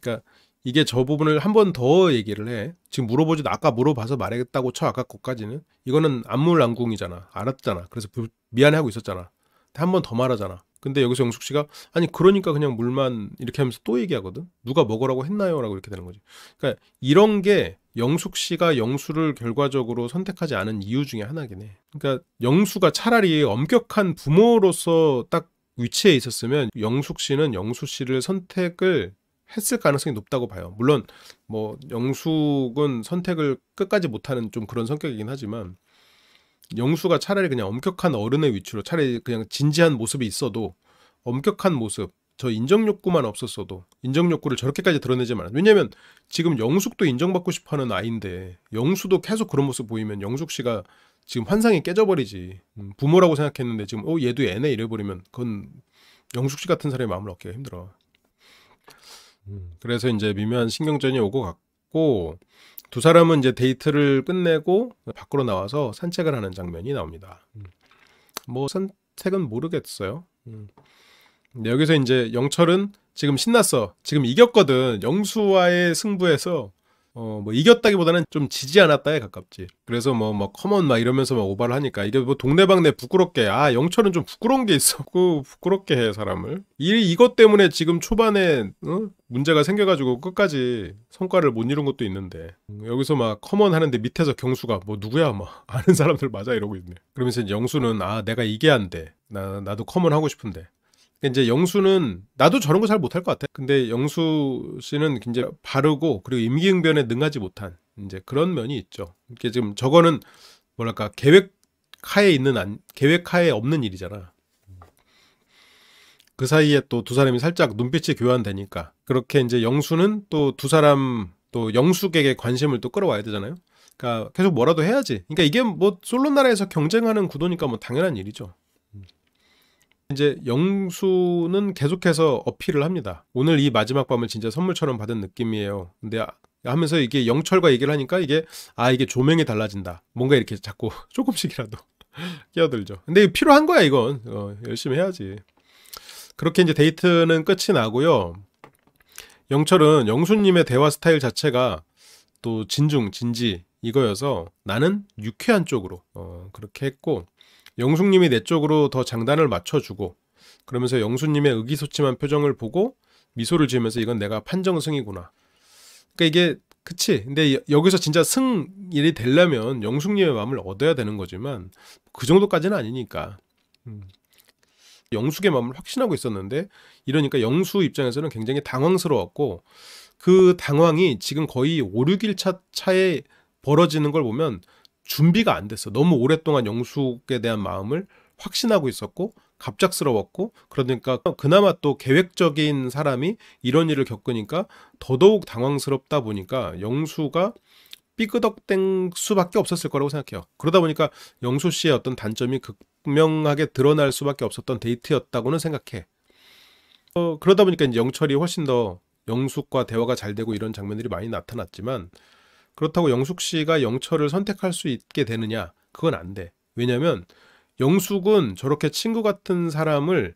[SPEAKER 1] 그러니까 이게 저 부분을 한 번 더 얘기를 해. 지금 물어보지도 아까 물어봐서 말했다고 쳐 아까 것까지는 이거는 안물안궁이잖아. 알았잖아. 그래서 미안해하고 있었잖아. 한 번 더 말하잖아. 근데 여기서 영숙 씨가 아니 그러니까 그냥 물만 이렇게 하면서 또 얘기하거든. 누가 먹으라고 했나요라고 이렇게 되는 거지. 그러니까 이런 게 영숙 씨가 영수를 결과적으로 선택하지 않은 이유 중에 하나긴 해. 그러니까 영수가 차라리 엄격한 부모로서 딱 위치에 있었으면 영숙 씨는 영수 씨를 선택을 했을 가능성이 높다고 봐요. 물론 뭐 영숙은 선택을 끝까지 못하는 좀 그런 성격이긴 하지만 영수가 차라리 그냥 엄격한 어른의 위치로 차라리 그냥 진지한 모습이 있어도 엄격한 모습 저 인정 욕구만 없었어도 인정 욕구를 저렇게까지 드러내지 않았 왜냐면 지금 영숙도 인정받고 싶어하는 아이인데 영수도 계속 그런 모습 보이면 영숙 씨가 지금 환상이 깨져버리지 음, 부모라고 생각했는데 지금 어 얘도 애네 이래버리면 그건 영숙 씨 같은 사람의 마음을 얻기가 힘들어. 음. 그래서 이제 미묘한 신경전이 오고 갔고 두 사람은 이제 데이트를 끝내고 밖으로 나와서 산책을 하는 장면이 나옵니다. 음. 뭐 산책은 모르겠어요. 음. 여기서 이제 영철은 지금 신났어. 지금 이겼거든. 영수와의 승부에서 어뭐 이겼다기보다는 좀 지지 않았다에 가깝지. 그래서 뭐막 커먼 뭐 막 이러면서 막 오바를 하니까 이게 뭐 동네방네 부끄럽게 아 영철은 좀 부끄러운 게 있었고 부끄럽게 해 사람을 이 이것 때문에 지금 초반에 어? 문제가 생겨가지고 끝까지 성과를 못 이룬 것도 있는데 음, 여기서 막 커먼 하는데 밑에서 경수가 뭐 누구야 뭐. 아는 사람들 맞아 이러고 있네. 그러면서 영수는 아 내가 이게 안 돼. 나 나도 커먼 하고 싶은데 이제 영수는 나도 저런 거 잘 못할 것 같아. 근데 영수 씨는 굉장 바르고 그리고 임기응변에 능하지 못한 이제 그런 면이 있죠. 이게 지금 저거는 뭐랄까 계획 하에 있는 안, 계획 하에 없는 일이잖아. 그 사이에 또 두 사람이 살짝 눈빛이 교환되니까 그렇게 이제 영수는 또 두 사람 또 영숙에게 관심을 또 끌어와야 되잖아요. 그러니까 계속 뭐라도 해야지. 그러니까 이게 뭐 솔로 나라에서 경쟁하는 구도니까 뭐 당연한 일이죠. 이제 영수는 계속해서 어필을 합니다. 오늘 이 마지막 밤을 진짜 선물처럼 받은 느낌이에요. 근데 아, 하면서 이게 영철과 얘기를 하니까 이게 아 이게 조명이 달라진다. 뭔가 이렇게 자꾸 조금씩이라도 끼어들죠. 근데 필요한 거야 이건 어, 열심히 해야지. 그렇게 이제 데이트는 끝이 나고요. 영철은 영수님의 대화 스타일 자체가 또 진중 진지 이거여서 나는 유쾌한 쪽으로 어, 그렇게 했고 영숙님이 내 쪽으로 더 장단을 맞춰주고 그러면서 영수님의 의기소침한 표정을 보고 미소를 지으면서 이건 내가 판정승이구나. 그러니까 이게 그치. 근데 여기서 진짜 승일이 되려면 영숙님의 마음을 얻어야 되는 거지만 그 정도까지는 아니니까. 음. 영숙의 마음을 확신하고 있었는데 이러니까 영수 입장에서는 굉장히 당황스러웠고 그 당황이 지금 거의 5, 6일 차 차에 벌어지는 걸 보면 준비가 안 됐어. 너무 오랫동안 영숙에 대한 마음을 확신하고 있었고 갑작스러웠고 그러니까 그나마 또 계획적인 사람이 이런 일을 겪으니까 더더욱 당황스럽다 보니까 영수가 삐그덕댄 수밖에 없었을 거라고 생각해요. 그러다 보니까 영수 씨의 어떤 단점이 극명하게 드러날 수밖에 없었던 데이트였다고는 생각해. 어, 그러다 보니까 이제 영철이 훨씬 더 영숙과 대화가 잘 되고 이런 장면들이 많이 나타났지만 그렇다고 영숙 씨가 영철을 선택할 수 있게 되느냐? 그건 안 돼. 왜냐면 영숙은 저렇게 친구 같은 사람을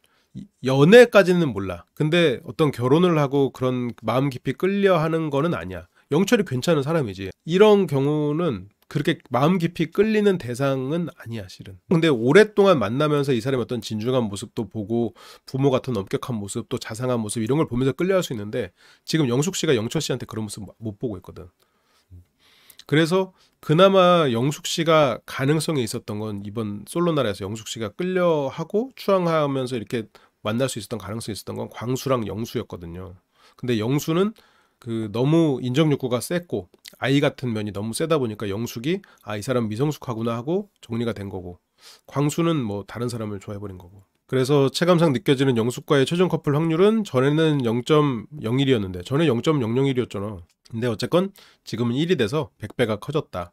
[SPEAKER 1] 연애까지는 몰라. 근데 어떤 결혼을 하고 그런 마음 깊이 끌려 하는 거는 아니야. 영철이 괜찮은 사람이지. 이런 경우는 그렇게 마음 깊이 끌리는 대상은 아니야, 실은. 근데 오랫동안 만나면서 이 사람의 어떤 진중한 모습도 보고 부모 같은 엄격한 모습, 도 자상한 모습 이런 걸 보면서 끌려할 수 있는데 지금 영숙 씨가 영철 씨한테 그런 모습 못 보고 있거든. 그래서 그나마 영숙 씨가 가능성이 있었던 건 이번 솔로 나라에서 영숙 씨가 끌려하고 추앙하면서 이렇게 만날 수 있었던 가능성이 있었던 건 광수랑 영수였거든요. 근데 영수는 그 너무 인정 욕구가 셌고 아이 같은 면이 너무 세다 보니까 영숙이 아 이 사람 미성숙하구나 하고 정리가 된 거고 광수는 뭐 다른 사람을 좋아해 버린 거고 그래서 체감상 느껴지는 영숙과의 최종 커플 확률은 전에는 0.01이었는데 전에 0.001이었잖아. 근데 어쨌건 지금은 1이 돼서 100배가 커졌다.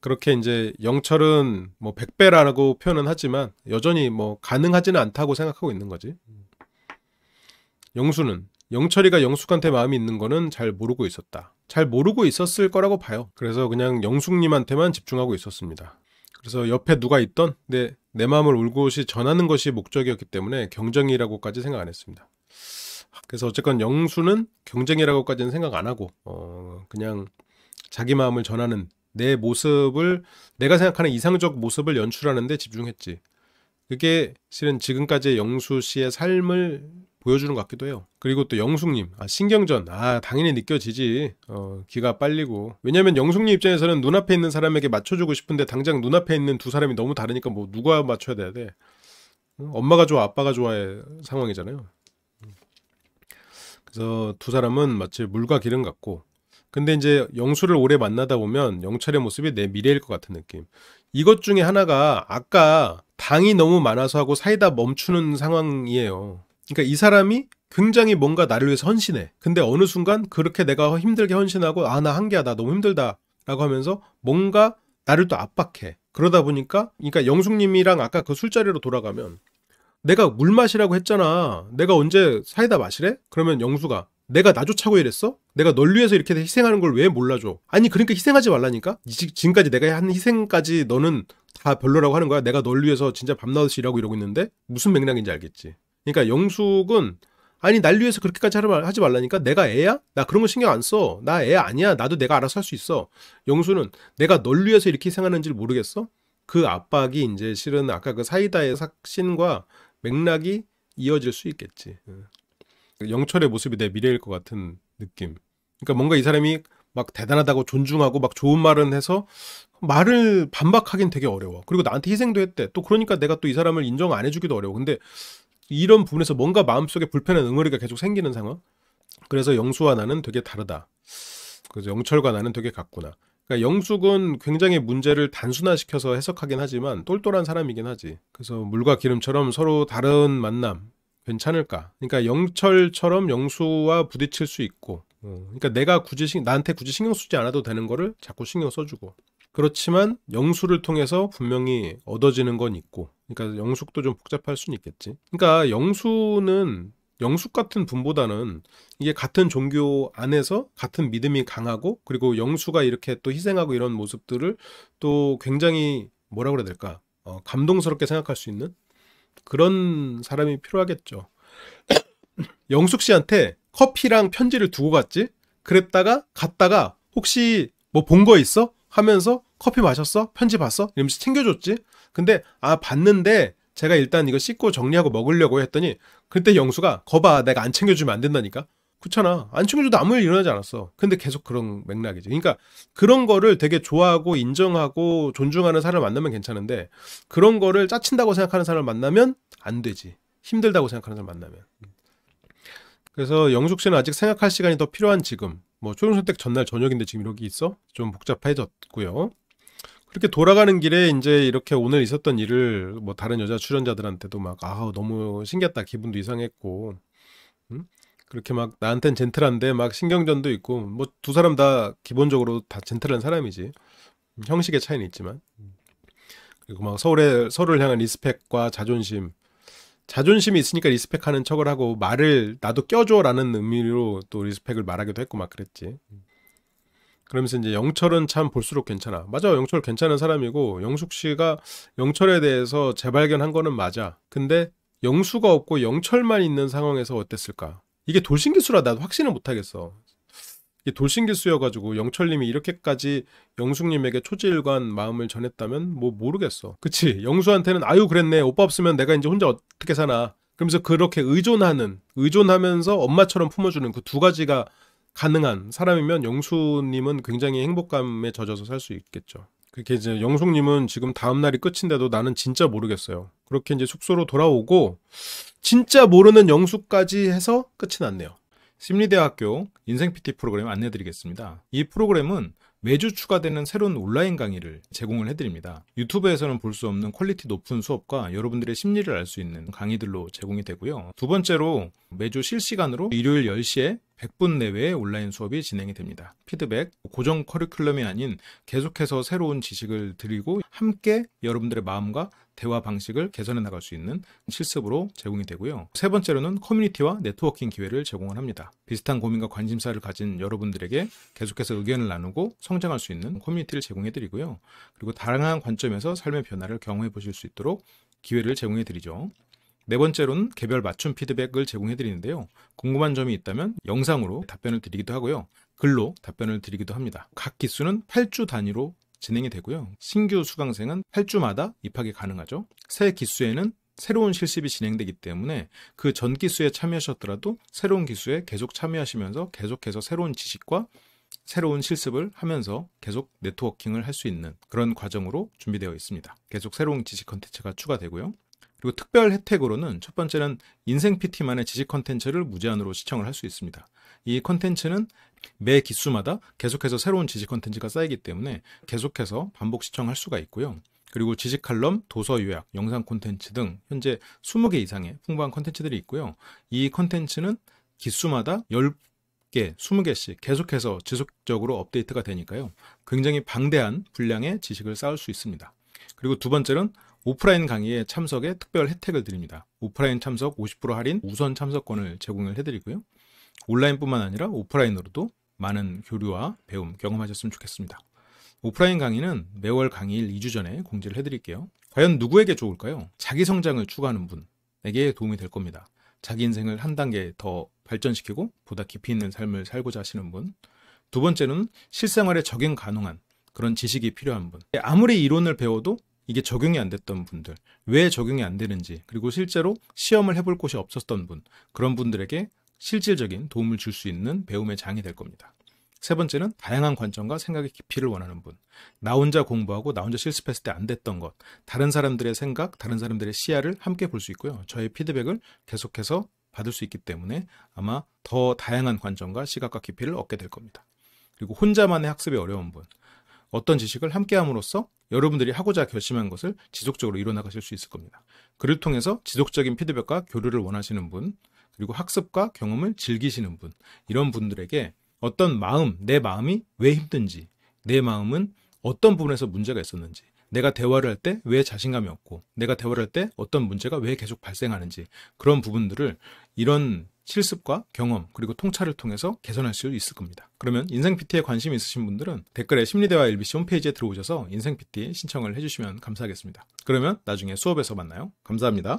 [SPEAKER 1] 그렇게 이제 영철은 뭐 100배라고 표현은 하지만 여전히 뭐 가능하지는 않다고 생각하고 있는 거지. 영수는 영철이가 영숙한테 마음이 있는 거는 잘 모르고 있었다. 잘 모르고 있었을 거라고 봐요. 그래서 그냥 영숙님한테만 집중하고 있었습니다. 그래서 옆에 누가 있던 내, 내 마음을 울곧이 전하는 것이 목적이었기 때문에 경쟁이라고까지 생각 안 했습니다. 그래서 어쨌건 영수는 경쟁이라고까지는 생각 안 하고 어, 그냥 자기 마음을 전하는 내 모습을 내가 생각하는 이상적 모습을 연출하는 데 집중했지. 그게 실은 지금까지의 영수 씨의 삶을 보여주는 것 같기도 해요. 그리고 또 영숙님, 아, 신경전, 아, 당연히 느껴지지. 어, 기가 빨리고. 왜냐면 영숙님 입장에서는 눈앞에 있는 사람에게 맞춰주고 싶은데 당장 눈앞에 있는 두 사람이 너무 다르니까 뭐 누가 맞춰야 돼야 돼. 음, 엄마가 좋아, 아빠가 좋아의 상황이잖아요. 그래서 두 사람은 마치 물과 기름 같고. 근데 이제 영수를 오래 만나다 보면 영철의 모습이 내 미래일 것 같은 느낌. 이것 중에 하나가 아까 당이 너무 많아서 하고 사이다 멈추는 상황이에요. 그러니까 이 사람이 굉장히 뭔가 나를 위해서 헌신해. 근데 어느 순간 그렇게 내가 힘들게 헌신하고 아 나 한계하다 너무 힘들다라고 하면서 뭔가 나를 또 압박해. 그러다 보니까 그러니까 영숙님이랑 아까 그 술자리로 돌아가면 내가 물 마시라고 했잖아. 내가 언제 사이다 마시래? 그러면 영수가 내가 나조 차고 이랬어? 내가 널 위해서 이렇게 희생하는 걸 왜 몰라줘? 아니 그러니까 희생하지 말라니까? 지금까지 내가 한 희생까지 너는 다 별로라고 하는 거야? 내가 널 위해서 진짜 밤낮이 일하고 이러고 있는데 무슨 맥락인지 알겠지? 그러니까 영숙은 아니 날 위해서 그렇게까지 하지 말라니까 내가 애야? 나 그런 거 신경 안 써. 나 애 아니야. 나도 내가 알아서 할 수 있어. 영수는 내가 널 위해서 이렇게 생각하는지를 모르겠어. 그 압박이 이제 실은 아까 그 사이다의 삭신과 맥락이 이어질 수 있겠지. 영철의 모습이 내 미래일 것 같은 느낌. 그러니까 뭔가 이 사람이 막 대단하다고 존중하고 막 좋은 말은 해서 말을 반박하긴 되게 어려워. 그리고 나한테 희생도 했대. 또 그러니까 내가 또 이 사람을 인정 안 해주기도 어려워. 근데 이런 부분에서 뭔가 마음속에 불편한 응어리가 계속 생기는 상황. 그래서 영수와 나는 되게 다르다. 그래서 영철과 나는 되게 같구나. 그러니까 영숙은 굉장히 문제를 단순화시켜서 해석하긴 하지만 똘똘한 사람이긴 하지. 그래서 물과 기름처럼 서로 다른 만남 괜찮을까? 그러니까 영철처럼 영수와 부딪힐 수 있고. 어, 그러니까 내가 굳이 나한테 굳이 신경 쓰지 않아도 되는 거를 자꾸 신경 써주고 그렇지만 영수를 통해서 분명히 얻어지는 건 있고 그러니까 영숙도 좀 복잡할 수는 있겠지. 그러니까 영수는 영숙 같은 분보다는 이게 같은 종교 안에서 같은 믿음이 강하고 그리고 영수가 이렇게 또 희생하고 이런 모습들을 또 굉장히 뭐라 그래야 될까 어, 감동스럽게 생각할 수 있는 그런 사람이 필요하겠죠. 영숙 씨한테 커피랑 편지를 두고 갔지? 그랬다가 갔다가 혹시 뭐 본 거 있어? 하면서 커피 마셨어? 편지 봤어? 이러면서 챙겨줬지. 근데 아 봤는데 제가 일단 이거 씻고 정리하고 먹으려고 했더니 그때 영수가 거봐 내가 안 챙겨주면 안 된다니까. 그렇잖아. 안 챙겨줘도 아무 일 일어나지 않았어. 근데 계속 그런 맥락이지. 그러니까 그런 거를 되게 좋아하고 인정하고 존중하는 사람을 만나면 괜찮은데 그런 거를 짜친다고 생각하는 사람을 만나면 안 되지. 힘들다고 생각하는 사람 을 만나면. 그래서 영숙 씨는 아직 생각할 시간이 더 필요한 지금 뭐 최종 선택 전날 저녁인데 지금 이러기 있어? 좀 복잡해졌고요. 그렇게 돌아가는 길에 이제 이렇게 오늘 있었던 일을 뭐 다른 여자 출연자들한테도 막 아우 너무 신기했다 기분도 이상했고 음? 그렇게 막 나한텐 젠틀한데 막 신경전도 있고 뭐 두 사람 다 기본적으로 다 젠틀한 사람이지 음, 형식의 차이는 있지만 그리고 막 서울에 서로를 향한 리스펙과 자존심 자존심이 있으니까 리스펙하는 척을 하고 말을 나도 껴줘라는 의미로 또 리스펙을 말하기도 했고 막 그랬지. 그러면서 이제 영철은 참 볼수록 괜찮아. 맞아, 영철 괜찮은 사람이고 영숙 씨가 영철에 대해서 재발견한 거는 맞아. 근데 영수가 없고 영철만 있는 상황에서 어땠을까? 이게 돌싱기술라 나도 확신을 못하겠어. 돌싱기수여가지고 영철님이 이렇게까지 영숙님에게 초지일관 마음을 전했다면 뭐 모르겠어. 그치? 영수한테는 아유 그랬네. 오빠 없으면 내가 이제 혼자 어떻게 사나. 그러면서 그렇게 의존하는 의존하면서 엄마처럼 품어주는 그 두 가지가 가능한 사람이면 영수님은 굉장히 행복감에 젖어서 살 수 있겠죠. 그렇게 이제 영숙님은 지금 다음 날이 끝인데도 나는 진짜 모르겠어요. 그렇게 이제 숙소로 돌아오고 진짜 모르는 영숙까지 해서 끝이 났네요. 심리대학교 인생 PT 프로그램 안내드리겠습니다. 이 프로그램은 매주 추가되는 새로운 온라인 강의를 제공을 해드립니다. 유튜브에서는 볼 수 없는 퀄리티 높은 수업과 여러분들의 심리를 알 수 있는 강의들로 제공이 되고요. 두 번째로 매주 실시간으로 일요일 10시에 100분 내외의 온라인 수업이 진행이 됩니다. 피드백, 고정 커리큘럼이 아닌 계속해서 새로운 지식을 드리고 함께 여러분들의 마음과 대화 방식을 개선해 나갈 수 있는 실습으로 제공이 되고요. 세 번째로는 커뮤니티와 네트워킹 기회를 제공을 합니다. 비슷한 고민과 관심사를 가진 여러분들에게 계속해서 의견을 나누고 성장할 수 있는 커뮤니티를 제공해 드리고요. 그리고 다양한 관점에서 삶의 변화를 경험해 보실 수 있도록 기회를 제공해 드리죠. 네 번째로는 개별 맞춤 피드백을 제공해 드리는데요. 궁금한 점이 있다면 영상으로 답변을 드리기도 하고요. 글로 답변을 드리기도 합니다. 각 기수는 8주 단위로 진행이 되고요. 신규 수강생은 8주마다 입학이 가능하죠. 새 기수에는 새로운 실습이 진행되기 때문에 그 전 기수에 참여하셨더라도 새로운 기수에 계속 참여하시면서 계속해서 새로운 지식과 새로운 실습을 하면서 계속 네트워킹을 할 수 있는 그런 과정으로 준비되어 있습니다. 계속 새로운 지식 컨텐츠가 추가되고요. 그리고 특별 혜택으로는 첫 번째는 인생 PT만의 지식 컨텐츠를 무제한으로 시청을 할 수 있습니다. 이 컨텐츠는 매 기수마다 계속해서 새로운 지식 컨텐츠가 쌓이기 때문에 계속해서 반복 시청할 수가 있고요. 그리고 지식 칼럼, 도서 요약, 영상 콘텐츠 등 현재 20개 이상의 풍부한 콘텐츠들이 있고요. 이 콘텐츠는 기수마다 10개, 20개씩 계속해서 지속적으로 업데이트가 되니까요. 굉장히 방대한 분량의 지식을 쌓을 수 있습니다. 그리고 두 번째는 오프라인 강의에 참석에 특별 혜택을 드립니다. 오프라인 참석 50% 할인 우선 참석권을 제공을 해드리고요. 온라인뿐만 아니라 오프라인으로도 많은 교류와 배움 경험하셨으면 좋겠습니다. 오프라인 강의는 매월 강의일 2주 전에 공지를 해드릴게요. 과연 누구에게 좋을까요? 자기 성장을 추구하는 분에게 도움이 될 겁니다. 자기 인생을 한 단계 더 발전시키고 보다 깊이 있는 삶을 살고자 하시는 분. 두 번째는 실생활에 적용 가능한 그런 지식이 필요한 분. 아무리 이론을 배워도 이게 적용이 안 됐던 분들, 왜 적용이 안 되는지, 그리고 실제로 시험을 해볼 곳이 없었던 분, 그런 분들에게 실질적인 도움을 줄 수 있는 배움의 장이 될 겁니다. 세 번째는 다양한 관점과 생각의 깊이를 원하는 분. 나 혼자 공부하고 나 혼자 실습했을 때 안 됐던 것. 다른 사람들의 생각, 다른 사람들의 시야를 함께 볼 수 있고요. 저의 피드백을 계속해서 받을 수 있기 때문에 아마 더 다양한 관점과 시각과 깊이를 얻게 될 겁니다. 그리고 혼자만의 학습이 어려운 분. 어떤 지식을 함께 함으로써 여러분들이 하고자 결심한 것을 지속적으로 이뤄나가실 수 있을 겁니다. 그를 통해서 지속적인 피드백과 교류를 원하시는 분, 그리고 학습과 경험을 즐기시는 분, 이런 분들에게 어떤 마음, 내 마음이 왜 힘든지, 내 마음은 어떤 부분에서 문제가 있었는지, 내가 대화를 할 때 왜 자신감이 없고, 내가 대화를 할 때 어떤 문제가 왜 계속 발생하는지, 그런 부분들을 이런 실습과 경험 그리고 통찰을 통해서 개선할 수 있을 겁니다. 그러면 인생 PT에 관심 이 있으신 분들은 댓글에 심리대화 LBC 홈페이지에 들어오셔서 인생 PT 신청을 해주시면 감사하겠습니다. 그러면 나중에 수업에서 만나요. 감사합니다.